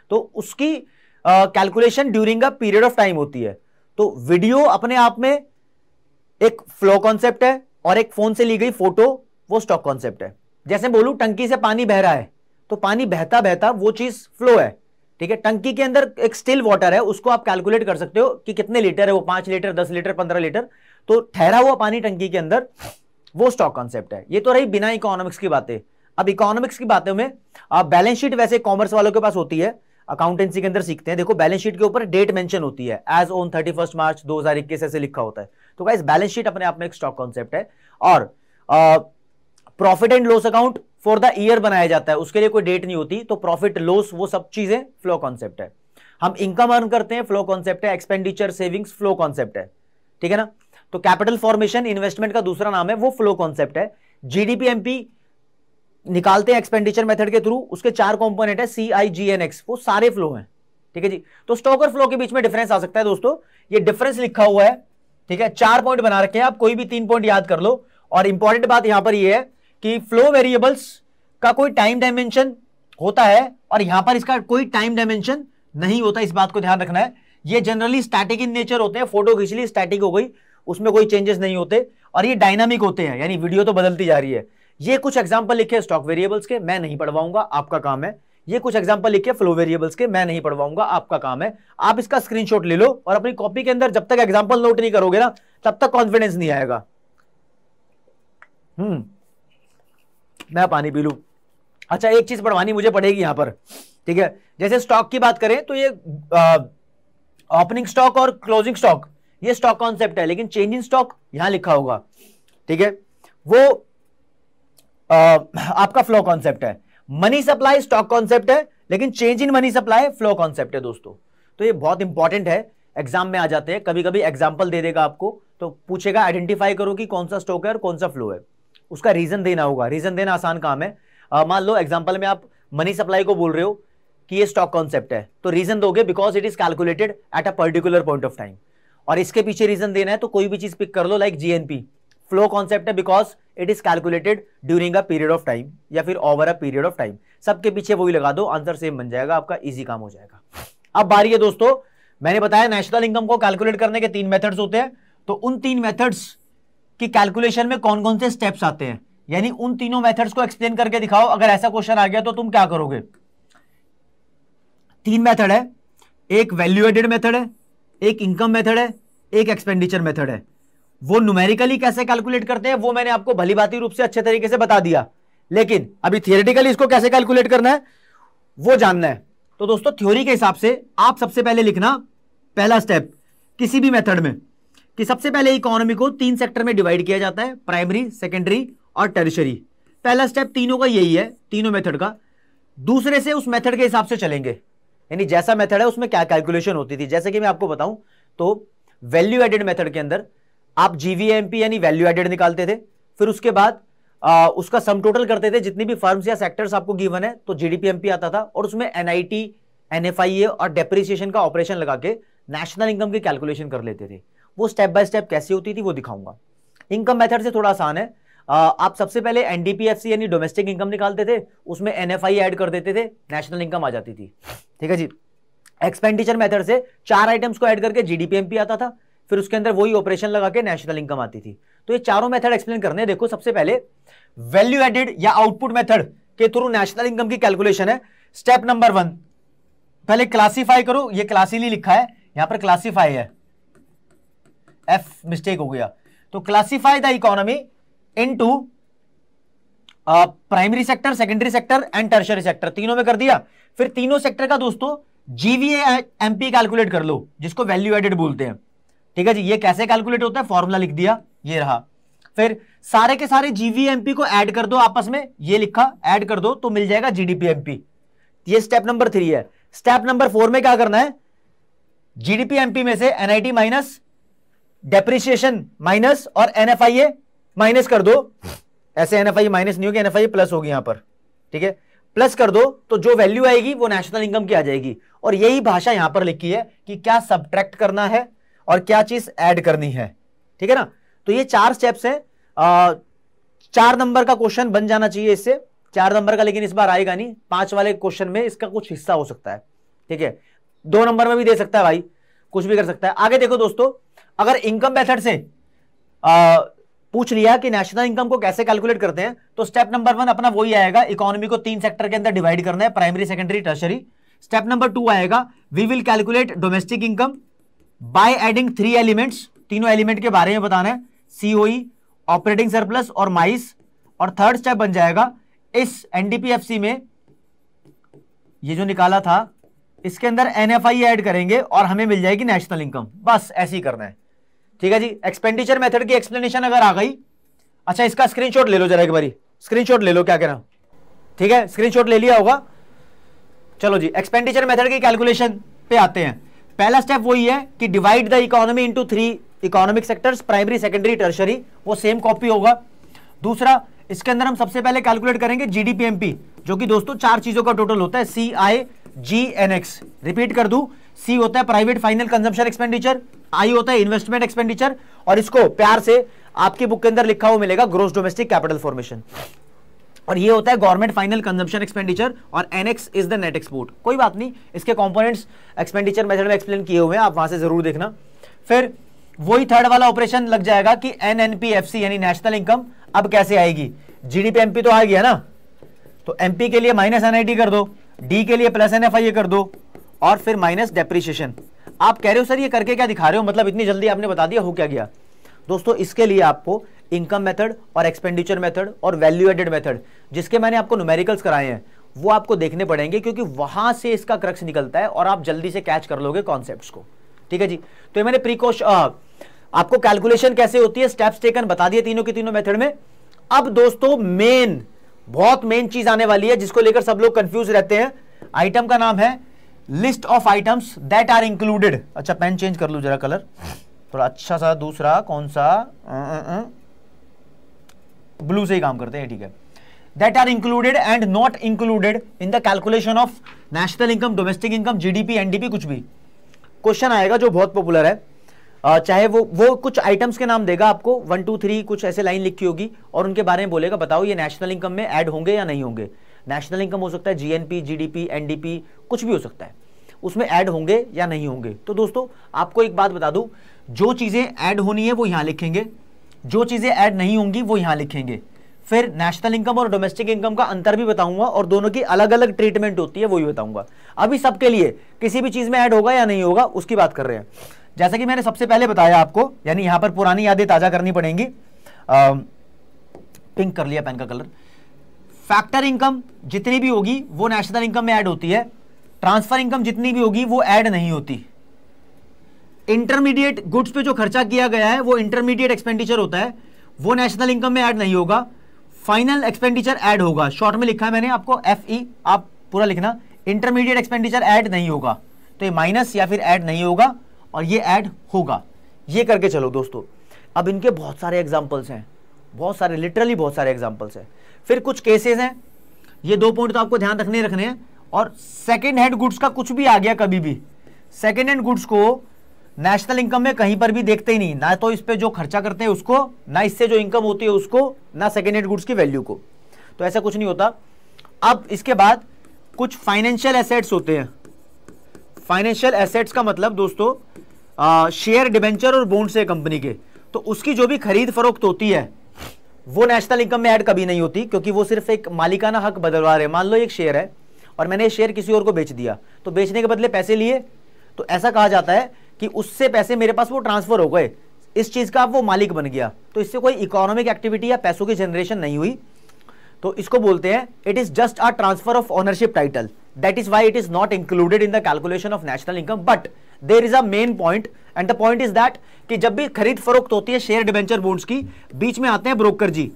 तो उसकी calculation during a period of time होती है तो वीडियो अपने आप में एक फ्लो कॉन्सेप्ट है और एक फोन से ली गई फोटो वो स्टॉक कॉन्सेप्ट है जैसे बोलू टंकी से पानी बह रहा है तो पानी बहता बहता वो चीज फ्लो है ठीक है टंकी के अंदर एक स्टिल वाटर है उसको आप कैलकुलेट कर सकते हो कि कितने लीटर है वो पांच लीटर दस लीटर पंद्रह लीटर तो ठहरा हुआ पानी टंकी के अंदर वो स्टॉक कॉन्सेप्ट है ये तो रही बिना इकोनॉमिक्स की बातें अब इकोनॉमिक्स की बातों में आप बैलेंस शीट वैसे कॉमर्स वालों के पास होती है अकाउंटेंसी के अंदर सीखते हैं देखो बैलेंस शीट के ऊपर डेट मेंशन होती है एज ऑन थर्टी मार्च दो ऐसे लिखा होता है तो गाइज बैलेंस शीट अपने आप में एक स्टॉक कॉन्सेप्ट है और profit and loss account for the year बनाया जाता है उसके लिए कोई डेट नहीं होती तो प्रॉफिट लॉस वो सब चीजें फ्लो कॉन्सेप्ट है हम इनकम अर्न करते हैं फ्लो कॉन्सेप्ट है एक्सपेंडिचर सेविंग्स फ्लो कॉन्सेप्ट है ठीक है ना तो कैपिटल फॉर्मेशन इन्वेस्टमेंट का दूसरा नाम है वो फ्लो कॉन्सेप्ट है जीडीपीएमपी निकालते हैं एक्सपेंडिचर मेथड के थ्रू उसके चार कॉम्पोनेट है C I G N x वो सारे फ्लो हैं ठीक है जी तो स्टॉक और फ्लो के बीच में डिफरेंस आ सकता है दोस्तों ये डिफरेंस लिखा हुआ है ठीक है चार पॉइंट बना रखे हैं आप कोई भी तीन पॉइंट याद कर लो और इंपॉर्टेंट बात यहां पर यह है कि फ्लो वेरिएबल्स का कोई टाइम डायमेंशन होता है और यहां पर इसका कोई टाइम डायमेंशन नहीं होता इस बात को ध्यान रखना है ये जनरली स्टैटिक इन नेचर होते हैं फोटो खींच ली स्टैटिक हो गई उसमें कोई चेंजेस नहीं होते और ये डायनामिक होते हैं यानी वीडियो तो बदलती जा रही है ये कुछ एग्जाम्पल लिखे स्टॉक वेरिएबल्स के मैं नहीं पढ़वाऊंगा आपका काम है ये कुछ एग्जाम्पल लिखे फ्लो वेरिएबल्स के मैं नहीं पढ़वाऊंगा आपका काम है आप इसका स्क्रीनशॉट ले लो और अपनी कॉपी के अंदर जब तक एग्जाम्पल नोट नहीं करोगे ना तब तक कॉन्फिडेंस नहीं आएगा हम्म मैं पानी पी लू अच्छा एक चीज पढ़वानी मुझे पड़ेगी यहां पर ठीक है जैसे स्टॉक की बात करें तो ये ओपनिंग स्टॉक और क्लोजिंग स्टॉक ये स्टॉक कॉन्सेप्ट है लेकिन चेंज इन स्टॉक यहां लिखा होगा ठीक है वो आ, आपका फ्लो कॉन्सेप्ट है मनी सप्लाई स्टॉक कॉन्सेप्ट है लेकिन change in money supply flow concept है दोस्तों तो ये बहुत इंपॉर्टेंट है एग्जाम में आ जाते हैं कभी कभी एग्जाम्पल दे देगा आपको तो पूछेगा आइडेंटिफाई करो कि कौन सा स्टॉक है और कौन सा फ्लो है उसका रीजन देना होगा रीजन देना आसान काम है मान लो एग्जाम्पल में आप मनी सप्लाई को बोल रहे हो कि ये स्टॉक कॉन्सेप्ट है तो रीजन दोगे because it is calculated at a particular point of time और इसके पीछे रीजन देना है तो कोई भी चीज पिक कर लो लाइक जीएनपी फ्लो कॉन्सेप्ट है because it is calculated during a period of time या फिर over a period of time सबके पीछे वही लगा दो आंसर सेम बन जाएगा आपका इजी काम हो जाएगा अब बारी है दोस्तों मैंने बताया नेशनल इनकम को कैलकुलेट करने के तीन मेथड्स होते हैं तो उन तीन मेथड्स की कैलकुलेशन में कौन कौन से स्टेप्स आते हैं यानी उन तीनों मेथड्स को एक्सप्लेन करके दिखाओ अगर ऐसा क्वेश्चन आ गया तो तुम क्या करोगे तीन मेथड है एक वैल्यू एडेड मेथड है एक इनकम मेथड है एक एक्सपेंडिचर मेथड है वो न्यूमेरिकली कैसे कैलकुलेट करते हैं वो मैंने आपको भली भांति रूप से अच्छे तरीके से बता दिया लेकिन अभी थियोरिटिकली इसको कैसे कैलकुलेट करना है वो जानना है तो दोस्तों थ्योरी के हिसाब से आप सबसे पहले लिखना पहला स्टेप किसी भी मेथड में कि सबसे पहले इकोनॉमी को तीन सेक्टर में डिवाइड किया जाता है प्राइमरी सेकेंडरी और टेरिशरी पहला स्टेप तीनों का यही है तीनों मेथड का दूसरे से उस मेथड के हिसाब से चलेंगे यानी जैसा मेथड है उसमें क्या कैलकुलेशन होती थी जैसे कि मैं आपको बताऊं तो वैल्यू एडेड मेथड के अंदर आप जीवीएमपी यानी वैल्यू एडेड निकालते थे फिर उसके बाद आ, उसका सम टोटल करते थे जितनी भी फर्म्स या सेक्टर्स आपको गिवन है तो जीडीपीएमपी आता था और उसमें एनआईटी एनएफआईए और डेप्रिसिएशन का ऑपरेशन लगा के नेशनल इनकम की कैलकुलेशन कर लेते थे वो स्टेप बाय स्टेप कैसी होती थी वो दिखाऊंगा इनकम मेथड से थोड़ा आसान है आ, आप सबसे पहले एनडीपीएफसी यानी डोमेस्टिक इनकम निकालते थे उसमें एनएफआई ऐड कर देते थे नेशनल इनकम आ जाती थी ठीक है जी एक्सपेंडिचर मेथड से चार आइटम्स को ऐड करके जीडीपीएमपी आता था फिर उसके अंदर वही ऑपरेशन लगा के नेशनल इनकम आती थी तो ये चारों मेथड एक्सप्लेन करने देखो सबसे पहले वैल्यू एडेड या आउटपुट मेथड के थ्रू नेशनल इनकम की कैलकुलेशन है स्टेप नंबर वन पहले क्लासीफाई करो ये क्लासीली लिखा है यहां पर क्लासीफाई है एफ मिस्टेक हो गया तो classify the economy to primary sector secondary sector and tertiary sector तीनों में कर दिया फिर तीनों सेक्टर का दोस्तों जीवीए एमपी कैलकुलेट कर लो जिसको वैल्यू एडेड बोलते हैं ठीक है जी ये कैसे कैलकुलेट होता है फॉर्मूला लिख दिया ये रहा फिर सारे के सारे जीवीएमपी को ऐड कर दो आपस में ये लिखा ऐड कर दो तो मिल जाएगा जीडीपीएमपी ये स्टेप नंबर थ्री है स्टेप नंबर फोर में क्या करना है जीडीपीएमपी में से एनआईटी माइनस डेप्रिशिएशन माइनस और एनएफआईए माइनस कर दो ऐसे एनएफआई माइनस नहीं होगी एनएफआई प्लस होगी यहां पर ठीक है प्लस कर दो तो जो वैल्यू आएगी वो नेशनल इनकम की आ जाएगी और यही भाषा यहां पर लिखी है कि क्या सब्ट्रैक्ट करना है और क्या चीज ऐड करनी है ठीक है ना तो ये चार स्टेप्स हैं चार नंबर का क्वेश्चन बन जाना चाहिए इससे चार नंबर का लेकिन इस बार आएगा नहीं पांच वाले क्वेश्चन में इसका कुछ हिस्सा हो सकता है ठीक है दो नंबर में भी दे सकता है भाई कुछ भी कर सकता है आगे देखो दोस्तों अगर इनकम मेथड से आ, पूछ लिया कि नेशनल इनकम को कैसे कैलकुलेट करते हैं तो स्टेप नंबर वन अपना वही आएगा इकोनॉमी को तीन सेक्टर के अंदर डिवाइड करना है primary secondary tertiary step number two आएगा we will calculate domestic income by adding three elements तीनों एलिमेंट के बारे में बताना है सीओई ऑपरेटिंग सरप्लस और माइस और थर्ड स्टेप बन जाएगा इस एनडीपीएफसी में ये जो निकाला था इसके अंदर एनएफआई ऐड करेंगे और हमें मिल जाएगी नेशनल इनकम बस ऐसे ही करना है ठीक है जी एक्सपेंडिचर मेथड की एक्सप्लेनेशन अगर आ गई अच्छा इसका स्क्रीनशॉट ले लो जरा एक बारी स्क्रीनशॉट ले लो क्या कहना ठीक है स्क्रीनशॉट ले लिया होगा चलो जी एक्सपेंडिचर मेथड की कैलकुलेशन पे आते हैं पहला स्टेप वही है कि divide the economy into three economic sectors primary secondary tertiary वो सेम कॉपी होगा दूसरा इसके अंदर हम सबसे पहले कैलकुलेट करेंगे जीडीपीएमपी जो कि दोस्तों चार चीजों का टोटल होता है C I G N X repeat कर दू सी होता है private final consumption expenditure I होता है इन्वेस्टमेंट एक्सपेंडिचर और इसको प्यार से आपकी बुक के अंदर लिखा हुआ मिलेगा ग्रोस डोमेस्टिक कैपिटल फॉर्मेशन और ये होता है गवर्नमेंट फाइनल कंजम्पशन एक्सपेंडिचर और NX is the net export कोई बात नहीं इसके कंपोनेंट्स एक्सपेंडिचर मेथड में एक्सप्लेन किए हुए हैं आप वहां से जरूर देखना फिर वही थर्ड वाला ऑपरेशन लग जाएगा कि एन यानी नेशनल इनकम अब कैसे आएगी जीडीपी एमपी तो आ गया ना तो एमपी के लिए माइनस एनआईटी कर दो डी के लिए प्लस एन कर दो और फिर माइनस डेप्रीशिएशन आप कह रहे हो सर ये करके क्या दिखा रहे हो मतलब इतनी जल्दी आपने बता दिया हो क्या गया दोस्तों इसके लिए आपको इनकम मेथड और एक्सपेंडिचर मेथड और वैल्यू एडेड मेथड जिसके मैंने आपको न्यूमेरिकल्स कराए हैं वो आपको देखने पड़ेंगे क्योंकि वहां से इसका क्रक्स निकलता है और आप जल्दी से कैच कर लोगे कॉन्सेप्ट को ठीक है जी तो ये मैंने प्रीकोश आपको कैलकुलेशन कैसे होती है स्टेप्स टेकन बता दिए तीनों के तीनों मेथड में अब दोस्तों मेन बहुत मेन चीज आने वाली है जिसको लेकर सब लोग कंफ्यूज रहते हैं आइटम का नाम है list of items that are included अच्छा पेन चेंज कर लू जरा कलर थोड़ा अच्छा सा दूसरा कौन सा आ, आ, आ, ब्लू से ही काम करते हैं ठीक है that are included and not included in the calculation of national income domestic income gdp NDP कुछ भी क्वेश्चन आएगा जो बहुत पॉपुलर है चाहे वो वो कुछ आइटम्स के नाम देगा आपको वन टू थ्री कुछ ऐसे लाइन लिखी होगी और उनके बारे में बोलेगा बताओ ये नेशनल इनकम में ऐड होंगे या नहीं होंगे नेशनल इनकम हो सकता है जीएनपी जीडीपी एनडीपी कुछ भी हो सकता है उसमें ऐड होंगे या नहीं होंगे तो दोस्तों आपको एक बात बता दूं जो चीज़ें ऐड होनी है वो यहां लिखेंगे जो चीज़ें ऐड नहीं होंगी वो यहां लिखेंगे फिर नेशनल इनकम और डोमेस्टिक इनकम का अंतर भी बताऊंगा और दोनों की अलग अलग ट्रीटमेंट होती है वो भी बताऊंगा अभी सबके लिए किसी भी चीज़ में ऐड होगा या नहीं होगा उसकी बात कर रहे हैं जैसा कि मैंने सबसे पहले बताया आपको यानी यहां पर पुरानी यादें ताज़ा करनी पड़ेंगी आ, पिंक कर लिया पेन का कलर फैक्टर इनकम जितनी भी होगी वो नेशनल इनकम में ऐड होती है ट्रांसफर इनकम जितनी भी होगी वो ऐड नहीं होती इंटरमीडिएट गुड्स पे जो खर्चा किया गया है वो इंटरमीडिएट एक्सपेंडिचर होता है वो नेशनल इनकम में ऐड नहीं होगा फाइनल एक्सपेंडिचर ऐड होगा शॉर्ट में लिखा है मैंने आपको एफ ई e, आप पूरा लिखना इंटरमीडिएट एक्सपेंडिचर ऐड नहीं होगा तो ये माइनस या फिर ऐड नहीं होगा और ये ऐड होगा ये करके चलो दोस्तों अब इनके बहुत सारे एग्जाम्पल्स हैं बहुत सारे लिटरली बहुत सारे एग्जाम्पल्स हैं फिर कुछ केसेस हैं ये दो पॉइंट तो आपको ध्यान रखने रखने हैं और सेकेंड हैंड गुड्स का कुछ भी आ गया कभी भी सेकेंड हैंड गुड्स को नेशनल इनकम में कहीं पर भी देखते ही नहीं ना तो इस पर जो खर्चा करते हैं उसको ना इससे जो इनकम होती है उसको ना सेकेंड हैंड गुड्स की वैल्यू को तो ऐसा कुछ नहीं होता अब इसके बाद कुछ फाइनेंशियल एसेट्स होते हैं फाइनेंशियल एसेट्स का मतलब दोस्तों शेयर डिबेंचर और बोन्ड्स है कंपनी के तो उसकी जो भी खरीद फरोख्त होती है वो नेशनल इनकम में ऐड कभी नहीं होती क्योंकि वो सिर्फ एक मालिकाना हक बदलवा रहे मान लो एक शेयर है और मैंने शेयर किसी और को बेच दिया तो बेचने के बदले पैसे लिए तो ऐसा कहा जाता है कि उससे पैसे मेरे पास वो ट्रांसफर हो गए इस चीज़ का वो मालिक बन गया तो इससे कोई इकोनॉमिक एक्टिविटी या पैसों की जनरेशन नहीं हुई तो इसको बोलते हैं it is just a transfer of ownership title that is why it is not included in the calculation of national income but there is a main point and the point is that कि जब भी खरीद फरोख्त होती है share debenture bonds की बीच में आते हैं ब्रोकर जी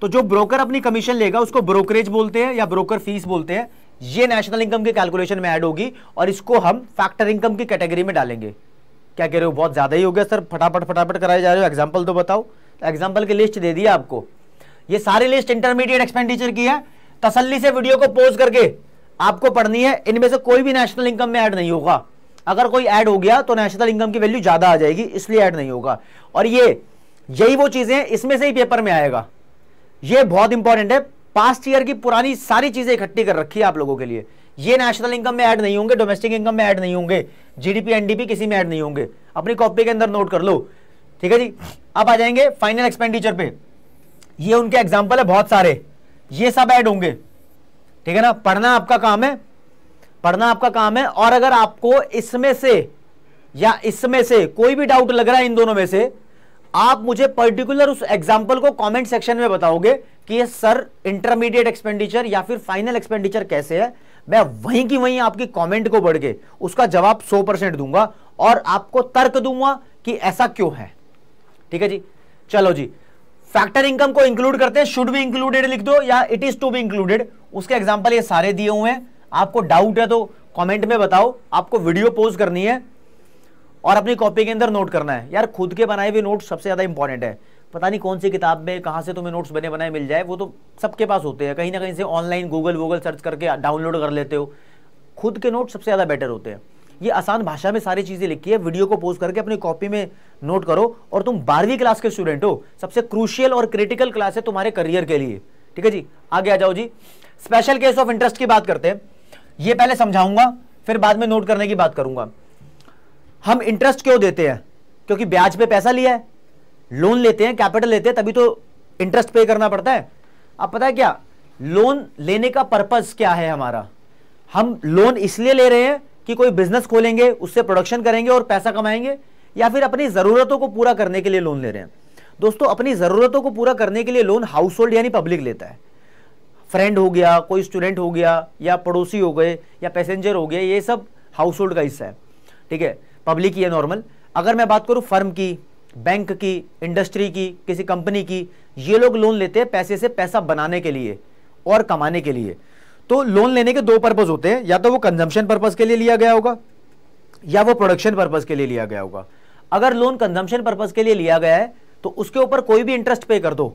तो जो ब्रोकर अपनी कमीशन लेगा उसको ब्रोकरेज बोलते हैं या ब्रोकर फीस बोलते हैं ये नेशनल इनकम के कैलकुलेशन में ऐड होगी और इसको हम फैक्टर इनकम की कैटेगरी में डालेंगे क्या कह रहे हो बहुत ज़्यादा ही हो गया सर फटाफट फटाफट कराए जा रहे हो एग्जाम्पल तो बताओ एग्जाम्पल की लिस्ट दे दिया आपको ये सारी लिस्ट इंटरमीडिएट एक्सपेंडिचर की है तसल्ली से वीडियो को पोज करके आपको पढ़नी है इनमें से कोई भी नेशनल इनकम में ऐड नहीं होगा अगर कोई ऐड हो गया तो नेशनल इनकम की वैल्यू ज़्यादा आ जाएगी इसलिए ऐड नहीं होगा और ये यही वो चीज़ें इसमें से ही पेपर में आएगा ये बहुत इंपॉर्टेंट है पास्ट ईयर की पुरानी सारी चीज़ें इकट्ठी कर रखी है आप लोगों के लिए ये नेशनल इनकम में ऐड नहीं होंगे डोमेस्टिक इनकम में ऐड नहीं होंगे जीडीपी एनडीपी किसी में ऐड नहीं होंगे अपनी कॉपी के अंदर नोट कर लो ठीक है जी अब आ जाएंगे फाइनल एक्सपेंडिचर पे ये उनके एग्जाम्पल है बहुत सारे ये सब ऐड होंगे ठीक है ना पढ़ना आपका काम है पढ़ना आपका काम है और अगर आपको इसमें से या इसमें से कोई भी डाउट लग रहा है इन दोनों में से आप मुझे पर्टिकुलर उस एग्जाम्पल को कमेंट सेक्शन में बताओगे कि ये सर इंटरमीडिएट एक्सपेंडिचर या फिर फाइनल एक्सपेंडिचर कैसे है मैं वहीं की वहीं आपकी कमेंट को बढ़ के उसका जवाब 100 परसेंट दूंगा और आपको तर्क दूंगा कि ऐसा क्यों है ठीक है जी चलो जी फैक्टर इनकम को इंक्लूड करते हैं शुड भी इंक्लूडेड लिख दो या it is to be included उसके एग्जाम्पल ये सारे दिए हुए हैं आपको डाउट है तो कॉमेंट में बताओ आपको वीडियो पोज करनी है और अपनी कॉपी के अंदर नोट करना है यार खुद के बनाए हुए नोट सबसे ज्यादा इंपॉर्टेंट है पता नहीं कौन सी किताब में कहाँ से तुम्हें नोट्स बने बनाए मिल जाए वो तो सबके पास होते हैं कहीं ना कहीं से ऑनलाइन गूगल वूगल सर्च करके डाउनलोड कर लेते हो खुद के नोट सबसे ज़्यादा बेटर होते हैं ये आसान भाषा में सारी चीज़ें लिखी है वीडियो को पोस्ट करके अपनी कॉपी में नोट करो और तुम बारहवीं क्लास के स्टूडेंट हो सबसे क्रूशियल और क्रिटिकल क्लास है तुम्हारे करियर के लिए ठीक है जी आगे आ जाओ जी स्पेशल केस ऑफ इंटरेस्ट की बात करते हैं ये पहले समझाऊंगा फिर बाद में नोट करने की बात करूंगा हम इंटरेस्ट क्यों देते हैं क्योंकि ब्याज पे पैसा लिया है लोन लेते हैं कैपिटल लेते हैं तभी तो इंटरेस्ट पे करना पड़ता है अब पता है क्या लोन लेने का पर्पज क्या है हमारा हम लोन इसलिए ले रहे हैं कि कोई बिजनेस खोलेंगे उससे प्रोडक्शन करेंगे और पैसा कमाएंगे या फिर अपनी ज़रूरतों को पूरा करने के लिए लोन ले रहे हैं दोस्तों अपनी ज़रूरतों को पूरा करने के लिए लोन हाउस होल्ड यानी पब्लिक लेता है फ्रेंड हो गया कोई स्टूडेंट हो गया या पड़ोसी हो गए या पैसेंजर हो गए ये सब हाउस होल्ड का हिस्सा है ठीक है पब्लिक ही है नॉर्मल अगर मैं बात करूँ फर्म की बैंक की इंडस्ट्री की किसी कंपनी की ये लोग लोन लेते हैं पैसे से पैसा बनाने के लिए और कमाने के लिए तो लोन लेने के दो पर्पज होते हैं या तो वो कंजम्पशन पर्पज के लिए लिया गया होगा या वो प्रोडक्शन पर्पज के लिए लिया गया होगा अगर लोन कंजम्पशन पर्पज के लिए लिया गया है तो उसके ऊपर कोई भी इंटरेस्ट पे कर दो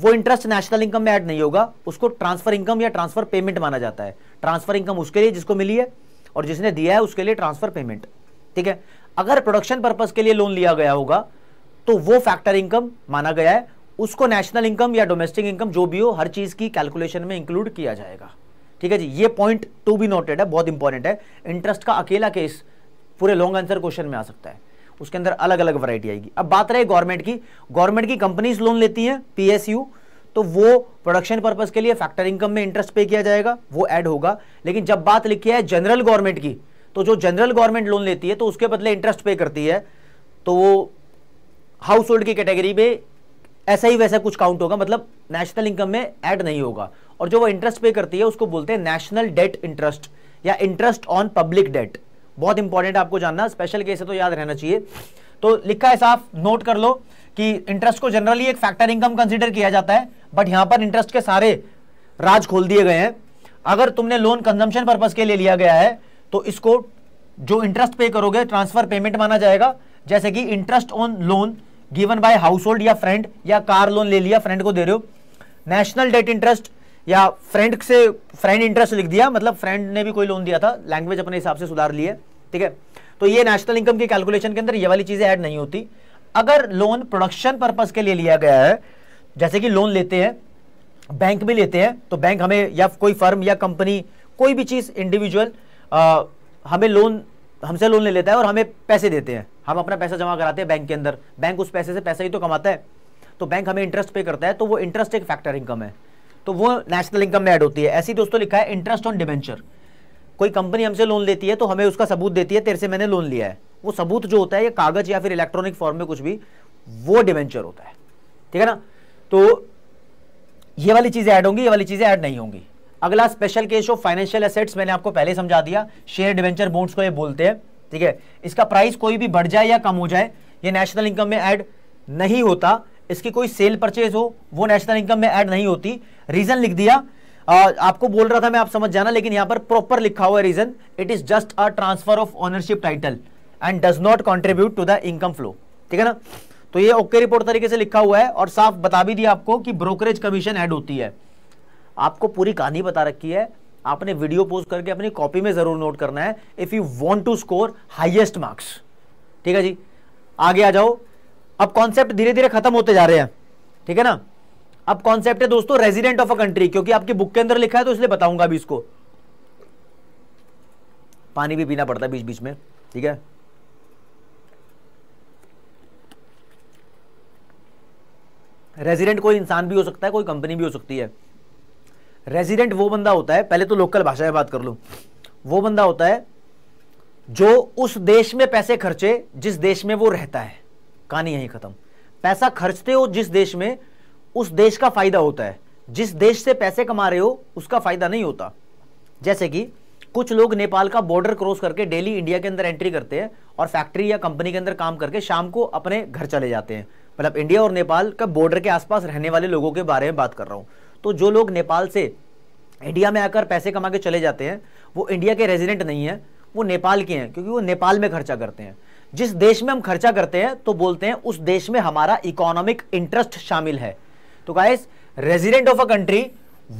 वो इंटरेस्ट नेशनल इनकम में ऐड नहीं होगा उसको ट्रांसफर इनकम या ट्रांसफर पेमेंट माना जाता है ट्रांसफर इनकम उसके लिए जिसको मिली है और जिसने दिया है उसके लिए ट्रांसफर पेमेंट ठीक है अगर प्रोडक्शन पर्पज के लिए लोन लिया गया होगा तो वो फैक्टर इनकम माना गया है उसको नेशनल इनकम या डोमेस्टिक इनकम जो भी हो हर चीज़ की कैलकुलेशन में इंक्लूड किया जाएगा ठीक है जी ये पॉइंट टू बी नोटेड है बहुत इंपॉर्टेंट है इंटरेस्ट का अकेला केस पूरे लॉन्ग आंसर क्वेश्चन में आ सकता है उसके अंदर अलग अलग वैरायटी आएगी अब बात रहे गवर्नमेंट की गवर्नमेंट की कंपनीज लोन लेती हैं पीएसयू तो वो प्रोडक्शन पर्पज के लिए फैक्टर इनकम में इंटरेस्ट पे किया जाएगा वो एड होगा लेकिन जब बात लिखी है जनरल गवर्नमेंट की तो जो जनरल गवर्नमेंट लोन लेती है तो उसके बदले इंटरेस्ट पे करती है तो वो हाउस होल्ड की कैटेगरी में ऐसा ही वैसा कुछ काउंट होगा मतलब नेशनल इनकम में ऐड नहीं होगा और जो वो इंटरेस्ट पे करती है उसको बोलते हैं नेशनल डेट इंटरेस्ट या इंटरेस्ट ऑन पब्लिक डेट बहुत इंपॉर्टेंट आपको जानना स्पेशल केस है तो याद रहना चाहिए तो लिखा है साफ नोट कर लो कि इंटरेस्ट को जनरली एक फैक्टर इनकम कंसिडर किया जाता है बट यहां पर इंटरेस्ट के सारे राज खोल दिए गए हैं अगर तुमने लोन कंजम्पशन पर्पज के लिए लिया गया है तो इसको जो इंटरेस्ट पे करोगे ट्रांसफर पेमेंट माना जाएगा जैसे कि interest on loan given by household या फ्रेंड या कार लोन ले लिया फ्रेंड को दे रहे हो नेशनल डेट इंटरेस्ट या फ्रेंड से फ्रेंड इंटरेस्ट लिख दिया मतलब फ्रेंड ने भी कोई लोन दिया था लैंग्वेज अपने हिसाब से सुधार लिए ठीक है तो ये नेशनल इनकम के कैलकुलेशन के अंदर ये वाली चीज़ें ऐड नहीं होती अगर लोन प्रोडक्शन पर्पज के लिए लिया गया है जैसे कि लोन लेते हैं बैंक भी लेते हैं तो बैंक हमें या कोई फर्म या कंपनी कोई भी चीज़ इंडिविजुअल हमें लोन हमसे लोन ले लेता है और हमें पैसे देते हैं हम अपना पैसा जमा कराते हैं बैंक के अंदर बैंक उस पैसे से पैसा ही तो कमाता है तो बैंक हमें इंटरेस्ट पे करता है तो वो इंटरेस्ट एक फैक्टर इनकम है तो वो नेशनल इनकम में ऐड होती है ऐसी दोस्तों लिखा है इंटरेस्ट ऑन डिवेंचर कोई कंपनी हमसे लोन लेती है तो हमें उसका सबूत देती है तेरे से मैंने लोन लिया है वो सबूत जो होता है ये कागज या फिर इलेक्ट्रॉनिक फॉर्म में कुछ भी वो डिवेंचर होता है ठीक है ना तो ये वाली चीज़ें ऐड होंगी ये वाली चीज़ें ऐड नहीं होंगी अगला special case of financial assets मैंने आपको पहले समझा दिया शेयर डिवेंचर बोन्ड्स को ये बोलते हैं ठीक है इसका प्राइस कोई भी बढ़ जाए या कम हो जाए ये नेशनल इनकम में ऐड नहीं होता इसकी कोई सेल परचेज हो वो नेशनल इनकम में ऐड नहीं होती रीजन लिख दिया आ, आपको बोल रहा था मैं आप समझ जाना लेकिन यहां पर प्रॉपर लिखा हुआ है reason it is just a transfer of ownership title and does not contribute to the income flow ठीक है ना तो ये ओके रिपोर्ट तरीके से लिखा हुआ है और साफ बता भी दिया आपको कि ब्रोकरेज कमीशन ऐड होती है आपको पूरी कहानी बता रखी है आपने वीडियो पोस्ट करके अपनी कॉपी में जरूर नोट करना है if you want to score highest marks ठीक है जी आगे आ जाओ अब कॉन्सेप्ट धीरे धीरे खत्म होते जा रहे हैं ठीक है ना अब कॉन्सेप्ट है दोस्तों रेजिडेंट ऑफ अ कंट्री क्योंकि आपकी बुक के अंदर लिखा है तो इसलिए बताऊंगा अभी इसको पानी भी पीना पड़ता है बीच बीच में ठीक है रेजिडेंट कोई इंसान भी हो सकता है कोई कंपनी भी हो सकती है रेजिडेंट वो बंदा होता है पहले तो लोकल भाषा में बात कर लो वो बंदा होता है जो उस देश में पैसे खर्चे जिस देश में वो रहता है कहानी यही ख़त्म पैसा खर्चते हो जिस देश में उस देश का फ़ायदा होता है जिस देश से पैसे कमा रहे हो उसका फ़ायदा नहीं होता जैसे कि कुछ लोग नेपाल का बॉर्डर क्रॉस करके डेली इंडिया के अंदर एंट्री करते हैं और फैक्ट्री या कंपनी के अंदर काम करके शाम को अपने घर चले जाते हैं मतलब इंडिया और नेपाल का बॉर्डर के आसपास रहने वाले लोगों के बारे में बात कर रहा हूं तो जो लोग नेपाल से इंडिया में आकर पैसे कमा के चले जाते हैं वो इंडिया के रेजिडेंट नहीं है वो नेपाल के हैं क्योंकि वो नेपाल में खर्चा करते हैं जिस देश में हम खर्चा करते हैं तो बोलते हैं उस देश में हमारा इकोनॉमिक इंटरेस्ट शामिल है तो guys resident of a country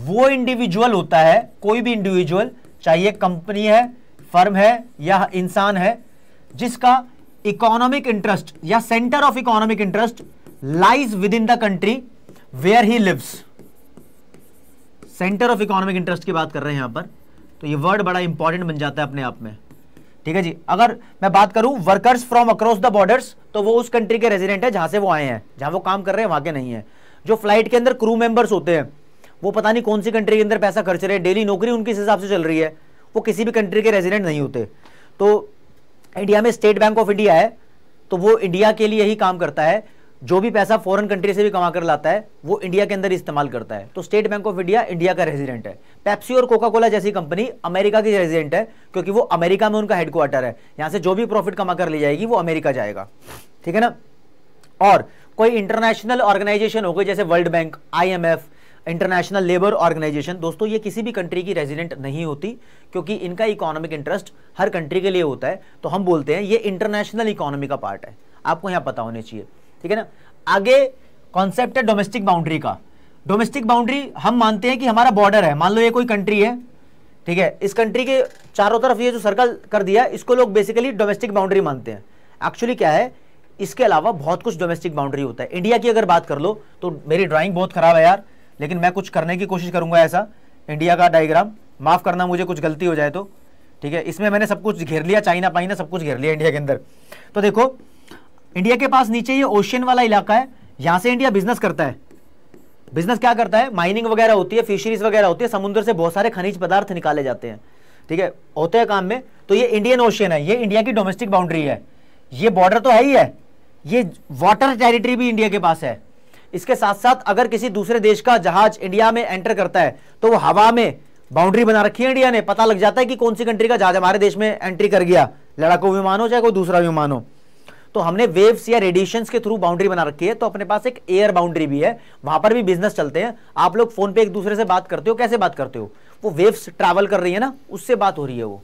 वो इंडिविजुअल होता है कोई भी इंडिविजुअल चाहे कंपनी है फर्म है या इंसान है जिसका इकोनॉमिक इंटरेस्ट या centre of economic interest lies within the country where he lives centre of economic interest की बात कर रहे हैं यहां पर तो ये वर्ड बड़ा इंपॉर्टेंट बन जाता है अपने आप में ठीक है जी अगर मैं बात करूं workers from across the borders तो वो उस कंट्री के रेजिडेंट है जहां से वो आए हैं जहां वो काम कर रहे हैं वहां के नहीं है जो फ्लाइट के अंदर क्रू मेंबर्स होते हैं वो पता नहीं कौन सी कंट्री के अंदर पैसा खर्च रहे हैं डेली नौकरी उनके हिसाब से चल रही है वो किसी भी कंट्री के रेजिडेंट नहीं होते तो इंडिया में स्टेट बैंक ऑफ इंडिया है तो वो इंडिया के लिए ही काम करता है जो भी पैसा फॉरेन कंट्री से भी कमा कर लाता है वो इंडिया के अंदर इस्तेमाल करता है तो State Bank of India India का रेजिडेंट है पेप्सी और कोका कोला जैसी कंपनी अमेरिका की रेजिडेंट है क्योंकि वो अमेरिका में उनका हेडक्वार्टर है यहां से जो भी प्रॉफिट कमा कर ले जाएगी वो अमेरिका जाएगा ठीक है ना और कोई इंटरनेशनल ऑर्गेनाइजेशन हो गई जैसे World Bank I International Labour Organisation दोस्तों ये किसी भी कंट्री की रेजिडेंट नहीं होती क्योंकि इनका इकोनॉमिक इंटरेस्ट हर कंट्री के लिए होता है तो हम बोलते हैं ये इंटरनेशनल इकोनॉमी का पार्ट है आपको यहां पता होने चाहिए ठीक है ना आगे कॉन्सेप्ट है डोमेस्टिक बाउंड्री का डोमेस्टिक बाउंड्री हम मानते हैं कि हमारा बॉर्डर है मान लो ये कोई कंट्री है ठीक है इस कंट्री के चारों तरफ ये जो सर्कल कर दिया इसको लोग बेसिकली डोमेस्टिक बाउंड्री मानते हैं एक्चुअली क्या है इसके अलावा बहुत कुछ डोमेस्टिक बाउंड्री होता है इंडिया की अगर बात कर लो तो मेरी ड्राइंग बहुत खराब है यार लेकिन मैं कुछ करने की कोशिश करूंगा ऐसा इंडिया का डायग्राम माफ़ करना मुझे कुछ गलती हो जाए तो ठीक है इसमें मैंने सब कुछ घेर लिया चाइना पाइना सब कुछ घेर लिया इंडिया के अंदर तो देखो इंडिया के पास नीचे ये ओशियन वाला इलाका है यहां से इंडिया बिजनेस करता है बिजनेस क्या करता है माइनिंग वगैरह होती है फिशरीज वगैरह होती है समुद्र से बहुत सारे खनिज पदार्थ निकाले जाते हैं ठीक है होते हैं काम में तो ये इंडियन ओशियन है ये इंडिया की डोमेस्टिक बाउंड्री है ये बॉर्डर तो है ही है ये वाटर टेरिटरी भी इंडिया के पास है इसके साथ साथ अगर किसी दूसरे देश का जहाज इंडिया में एंटर करता है तो वो हवा में बाउंड्री बना रखी है इंडिया ने पता लग जाता है कि कौन सी कंट्री का जहाज हमारे देश में एंट्री कर गया लड़ाकू विमान हो चाहे कोई दूसरा विमान हो तो हमने वेव्स या रेडिएशन के थ्रू बाउंड्री बना रखी है तो अपने पास एक एयर बाउंड्री भी है वहां पर भी बिजनेस चलते हैं आप लोग फोन पे एक दूसरे से बात करते हो कैसे बात करते हो वो वेव्स ट्रैवल कर रही है ना उससे बात हो रही है वो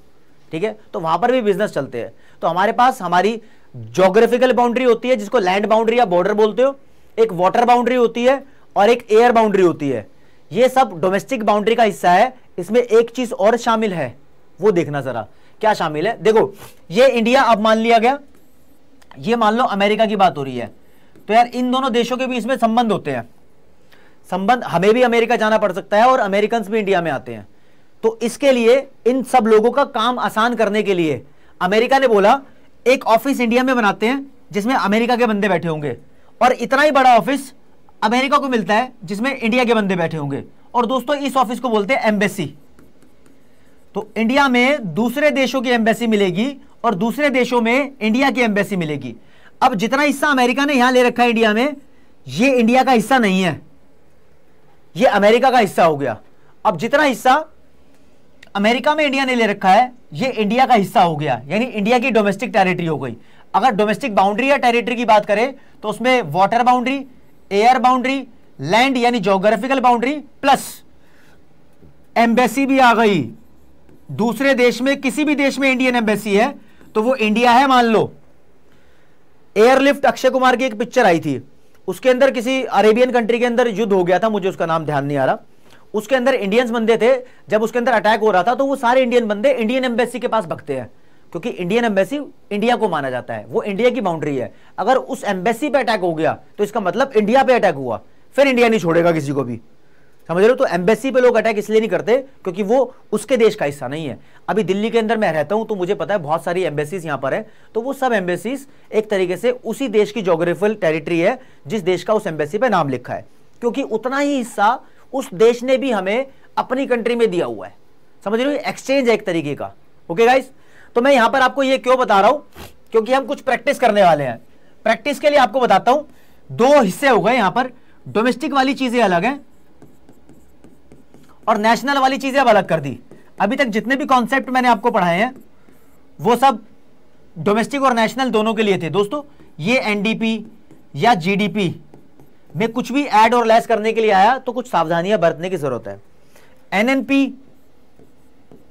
ठीक है तो वहां पर भी बिजनेस चलते हैं तो हमारे पास हमारी जोग्राफिकल बाउंड्री होती है जिसको लैंड बाउंड्री या बॉर्डर बोलते हो एक वाटर बाउंड्री होती है और एक एयर बाउंड्री होती है ये सब डोमेस्टिक बाउंड्री का हिस्सा है इसमें एक चीज और शामिल है वो देखना जरा क्या शामिल है देखो ये इंडिया अब मान लिया गया ये मान लो अमेरिका की बात हो रही है तो यार इन दोनों देशों के बीच में संबंध होते हैं संबंध हमें भी अमेरिका जाना पड़ सकता है और अमेरिकन भी इंडिया में आते हैं तो इसके लिए इन सब लोगों का काम आसान करने के लिए अमेरिका ने बोला एक ऑफिस इंडिया में बनाते हैं जिसमें अमेरिका के बंदे बैठे होंगे और इतना ही बड़ा ऑफिस अमेरिका को मिलता है जिसमें इंडिया के बंदे बैठे होंगे और दोस्तों इस ऑफिस को बोलते हैं एम्बेसी तो इंडिया में दूसरे देशों की एम्बेसी मिलेगी और दूसरे देशों में इंडिया की एम्बेसी मिलेगी अब जितना हिस्सा अमेरिका ने यहां ले रखा है इंडिया में ये इंडिया का हिस्सा नहीं है ये अमेरिका का हिस्सा हो गया अब जितना हिस्सा अमेरिका में इंडिया ने ले रखा है ये इंडिया का हिस्सा हो गया यानी इंडिया की डोमेस्टिक टेरिटरी हो गई अगर डोमेस्टिक बाउंड्री या टेरिटरी की बात करें तो उसमें water boundary air boundary land यानी जोग्राफिकल बाउंड्री प्लस एम्बेसी भी आ गई दूसरे देश में किसी भी देश में इंडियन एम्बेसी है तो वो इंडिया है मान लो एयरलिफ्ट अक्षय कुमार की एक पिक्चर आई थी उसके अंदर किसी अरेबियन कंट्री के अंदर युद्ध हो गया था मुझे उसका नाम ध्यान नहीं आ रहा उसके अंदर इंडियंस बंदे थे जब उसके अंदर अटैक हो रहा था तो वो सारे इंडियन बंदे इंडियन एम्बेसी के पास भगते हैं क्योंकि इंडियन एम्बेसी इंडिया को माना जाता है वो इंडिया की बाउंड्री है अगर उस एम्बेसी पे अटैक हो गया तो इसका मतलब इंडिया पे अटैक हुआ फिर इंडिया नहीं छोड़ेगा किसी को भी समझ रहे हो तो एम्बेसी पे लोग अटैक इसलिए नहीं करते क्योंकि वो उसके देश का हिस्सा नहीं है अभी दिल्ली के अंदर मैं रहता हूं तो मुझे पता है बहुत सारी एम्बेसीज यहाँ पर है तो वो सब एम्बेसीज एक तरीके से उसी देश की जोग्राफिकल टेरिटरी है जिस देश का उस एम्बेसी पे नाम लिखा है क्योंकि उतना ही हिस्सा उस देश ने भी हमें अपनी कंट्री में दिया हुआ है समझ रहे हो एक्सचेंज है एक तरीके का ओके गाइस तो मैं यहां पर आपको ये क्यों बता रहा हूं क्योंकि हम कुछ प्रैक्टिस करने वाले हैं प्रैक्टिस के लिए आपको बताता हूं दो हिस्से हो गए यहां पर डोमेस्टिक वाली चीज़ें अलग हैं और नेशनल वाली चीज़ें अब अलग कर दी अभी तक जितने भी कॉन्सेप्ट मैंने आपको पढ़ाए हैं वो सब डोमेस्टिक और नेशनल दोनों के लिए थे दोस्तों ये एनडीपी या जीडीपी में कुछ भी ऐड और लेस करने के लिए आया तो कुछ सावधानियां बरतने की जरूरत है एनएनपी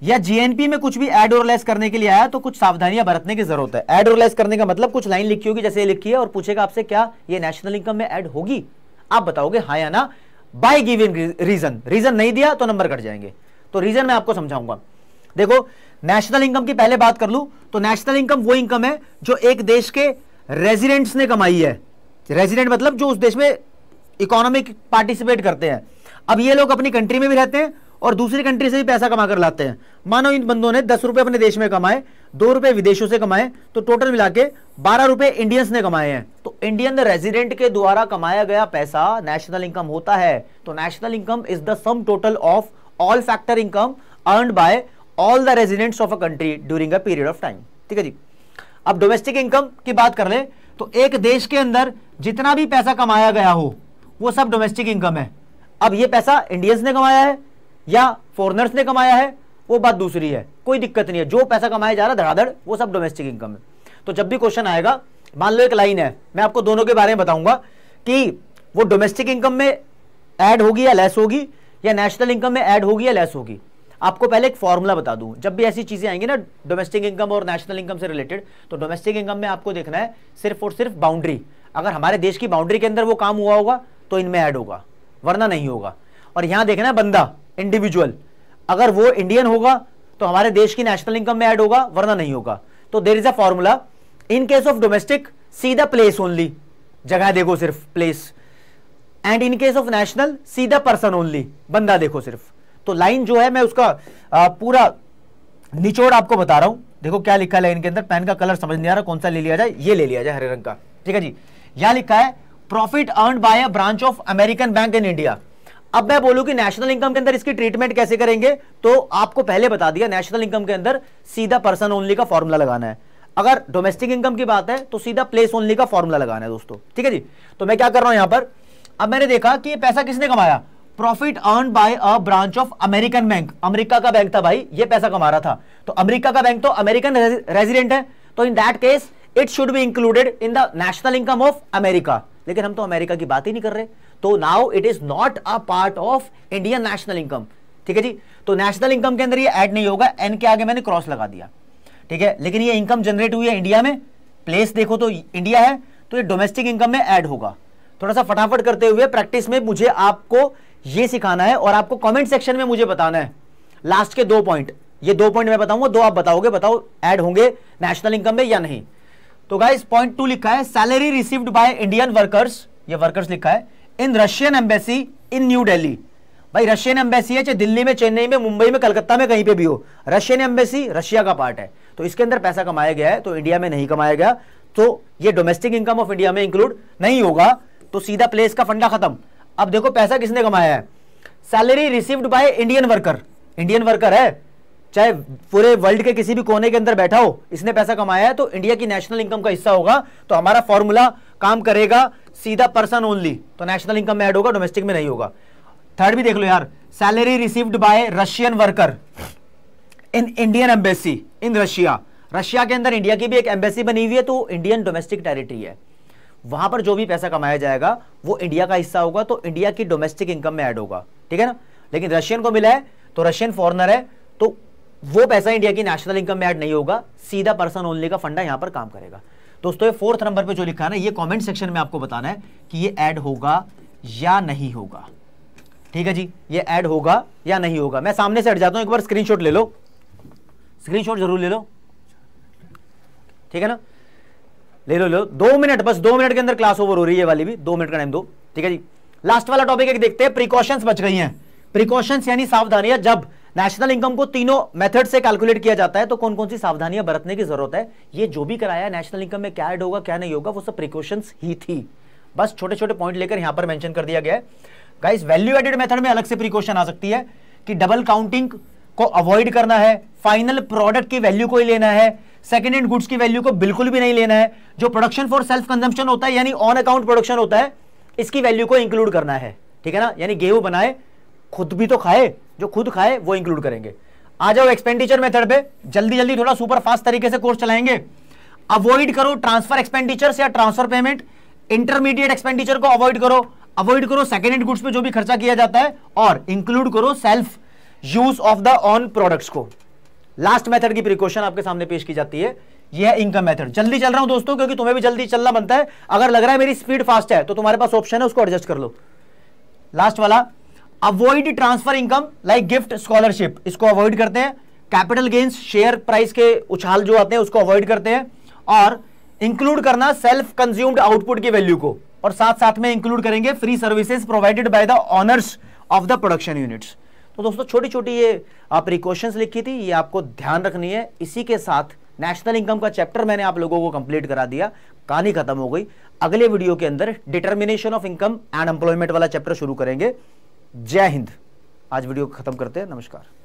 या जीएनपी में कुछ भी ऐड और लेस करने के लिए आया तो कुछ सावधानियां बरतने की जरूरत है ऐड और लेस करने का मतलब कुछ लाइन लिखी होगी जैसे लिखी है और पूछेगा आपसे क्या ये नेशनल इनकम में ऐड होगी आप बताओगे हाँ या ना बाय गिविंग रीजन रीजन नहीं दिया तो नंबर कट जाएंगे तो रीजन मैं आपको समझाऊंगा देखो नेशनल इनकम की पहले बात कर लू तो नेशनल इनकम वो इनकम है जो एक देश के रेजिडेंट्स ने कमाई है रेजिडेंट मतलब जो उस देश में इकोनॉमिक पार्टिसिपेट करते हैं अब ये लोग अपनी कंट्री में भी रहते हैं और दूसरी कंट्री से भी पैसा कमा कर लाते हैं मानो इन बंदों ने दस रुपए अपने देश में कमाए दो रुपए विदेशों से कमाए तो टोटल मिला के बारह रुपए इंडियंस ने कमाए हैं तो इंडियन रेजिडेंट के द्वारा कमाया गया पैसा नेशनल इनकम होता है तो national income is the sum total of all factor income earn by all the residents of a country during a period of time ठीक है जी अब डोमेस्टिक इनकम की बात कर ले तो एक देश के अंदर जितना भी पैसा कमाया गया हो वो सब डोमेस्टिक इनकम है अब ये पैसा इंडियंस ने कमाया है या फॉरनर्स ने कमाया है वो बात दूसरी है कोई दिक्कत नहीं है जो पैसा कमाया जा रहा है धड़ाधड़ वो सब डोमेस्टिक इनकम है तो जब भी क्वेश्चन आएगा मान लो एक लाइन है मैं आपको दोनों के बारे में बताऊंगा कि वो डोमेस्टिक इनकम में ऐड होगी या लेस होगी या नेशनल इनकम में ऐड होगी या लेस होगी आपको पहले एक फॉर्मूला बता दूं जब भी ऐसी चीज़ें आएंगी ना डोमेस्टिक इनकम और नेशनल इनकम से रिलेटेड तो डोमेस्टिक इनकम में आपको देखना है सिर्फ और सिर्फ बाउंड्री अगर हमारे देश की बाउंड्री के अंदर वो काम हुआ होगा तो इनमें ऐड होगा वरना नहीं होगा और यहां देखना है बंदा इंडिविजुअल अगर वो इंडियन होगा तो हमारे देश की नेशनल इनकम में ऐड होगा वरना नहीं होगा तो there is a formula in case of domestic see the place only जगह देखो सिर्फ place and in case of national see the person only बंदा देखो सिर्फ तो लाइन जो है मैं उसका आ, पूरा निचोड़ आपको बता रहा हूं देखो क्या लिखा है लाइन के अंदर पेन का कलर समझ नहीं आ रहा कौन सा ले लिया जाए ये ले लिया जाए हरे रंग का ठीक है जी यहां लिखा है profit earn by a branch of American bank in India अब मैं बोलूं कि नेशनल इनकम के अंदर इसकी ट्रीटमेंट कैसे करेंगे तो आपको पहले बता दिया नेशनल इनकम के अंदर सीधा पर्सन ओनली का फॉर्मूला लगाना है अगर डोमेस्टिक इनकम की बात है तो सीधा प्लेस ओनली का फॉर्मूला लगाना है दोस्तों ठीक है जी तो मैं क्या कर रहा हूं यहां पर अब मैंने देखा कि ये पैसा किसने कमाया profit earn by a branch of American bank America का बैंक था भाई ये पैसा कमा रहा था तो अमेरिका का बैंक तो अमेरिकन रेजिडेंट है तो in that case it should be included in the national income of America लेकिन हम तो अमेरिका की बात ही नहीं कर रहे तो now it is not a part of Indian national income ठीक है जी तो नेशनल इनकम के अंदर ये ऐड नहीं होगा एन के आगे मैंने क्रॉस लगा दिया ठीक है लेकिन ये इनकम जनरेट हुई है इंडिया में प्लेस देखो तो इंडिया है तो ये डोमेस्टिक इनकम में ऐड होगा थोड़ा सा फटाफट करते हुए प्रैक्टिस में मुझे आपको ये सिखाना है और आपको कमेंट सेक्शन में मुझे बताना है लास्ट के दो पॉइंट ये दो पॉइंट मैं बताऊंगा दो आप बताओगे बताओ ऐड होंगे नेशनल इनकम में या नहीं तो गाइस पॉइंट टू लिखा है salary received by Indian workers ये वर्कर्स लिखा है in Russian embassy in New Delhi भाई रशियन एम्बेसी है चाहे दिल्ली में चेन्नई में मुंबई में कलकत्ता में कहीं पे भी हो रशियन एम्बेसी रशिया का पार्ट है तो इसके अंदर पैसा कमाया गया है तो इंडिया में नहीं कमाया गया तो ये डोमेस्टिक इनकम ऑफ इंडिया में इंक्लूड नहीं होगा तो सीधा प्लेस का फंडा खत्म अब देखो पैसा किसने कमाया है salary received by Indian worker Indian worker है चाहे पूरे वर्ल्ड के किसी भी कोने के अंदर बैठा हो इसने पैसा कमाया है तो इंडिया की नेशनल इनकम का हिस्सा होगा तो हमारा फॉर्मूला काम करेगा सीधा पर्सन ओनली तो नेशनल इनकम में एड होगा डोमेस्टिक में नहीं होगा थर्ड भी देख लो यार salary received by Russian worker in Indian embassy in Russia Russia के अंदर इंडिया की भी एक एम्बेसी बनी हुई है तो इंडियन डोमेस्टिक टेरिटरी है वहां पर जो भी पैसा कमाया जाएगा वो इंडिया का हिस्सा होगा तो इंडिया की डोमेस्टिक इनकम में ऐड होगा ठीक है ना लेकिन रशियन को मिला है तो रशियन फॉरनर है तो वो पैसा इंडिया की नेशनल इनकम में ऐड नहीं होगा सीधा पर्सन ओनली का फंडा यहां पर काम करेगा दोस्तों ये फोर्थ नंबर पे जो लिखा है ना ये कमेंट सेक्शन में आपको बताना है कि ये ऐड होगा या नहीं होगा ठीक है जी ये ऐड होगा या नहीं होगा मैं सामने से हट जाता हूं एक बार स्क्रीनशॉट ले लो स्क्रीनशॉट जरूर ले लो ठीक है ना ले लो ले लो दो मिनट बस दो मिनट के अंदर क्लास ओवर हो रही है वाली भी दो मिनट का टाइम दो ठीक है जी लास्ट वाला टॉपिक एक देखते हैं प्रिकॉशंस बच गई हैं प्रिकॉशंस यानी सावधानियां जब नेशनल इनकम को तीनों मेथड से कैलकुलेट किया जाता है तो कौन कौन सी सावधानियां बरतने की जरूरत है ये जो भी कराया नेशनल इनकम में क्या ऐड होगा क्या नहीं होगा वो सब प्रिकॉशंस ही थी बस छोटे छोटे पॉइंट लेकर यहां पर मेंशन कर दिया गया है गाइस वैल्यू एडेड मेथड में अलग से प्रिकॉशन आ सकती है कि डबल काउंटिंग को अवॉइड करना है फाइनल प्रोडक्ट की वैल्यू को ही लेना है सेकेंड हैंड गुड्स की वैल्यू को बिल्कुल भी नहीं लेना है जो प्रोडक्शन फॉर सेल्फ कंजम्पशन होता है यानी ऑन अकाउंट प्रोडक्शन होता है इसकी वैल्यू को इंक्लूड करना है ठीक है ना यानी गेहूं बनाए खुद भी तो खाए जो खुद खाए वो इंक्लूड करेंगे आ जाओ एक्सपेंडिचर मेथड पे जल्दी जल्दी थोड़ा सुपर फास्ट तरीके से कोर्स चलाएंगे अवॉइड करो ट्रांसफर एक्सपेंडिचर या ट्रांसफर पेमेंट इंटरमीडिएट एक्सपेंडिचर को अवॉइड करो अवॉइड करो सेकेंड हैंड गुड्स पे जो भी खर्चा किया जाता है और इंक्लूड करो self use of the own products को लास्ट मेथड की प्रिकॉशन आपके सामने पेश की जाती है यह इनकम मेथड जल्दी चल रहा हूं दोस्तों क्योंकि तुम्हें भी जल्दी चलना बनता है अगर लग रहा है मेरी स्पीड फास्ट है तो तुम्हारे पास ऑप्शन है उसको एडजस्ट कर लो लास्ट वाला avoid transfer income like gift scholarship इसको अवॉइड करते हैं कैपिटल गेन्स शेयर प्राइस के उछाल जो आते हैं उसको अवॉइड करते हैं और इंक्लूड करना सेल्फ कंज्यूम्ड आउटपुट की वैल्यू को और साथ साथ में इंक्लूड करेंगे free services provided by the owners of the production units तो दोस्तों छोटी छोटी ये प्रिकॉशन लिखी थी ये आपको ध्यान रखनी है इसी के साथ नेशनल इनकम का चैप्टर मैंने आप लोगों को कंप्लीट करा दिया कहानी खत्म हो गई अगले वीडियो के अंदर determination of income and employment वाला चैप्टर शुरू करेंगे जय हिंद आज वीडियो खत्म करते हैं नमस्कार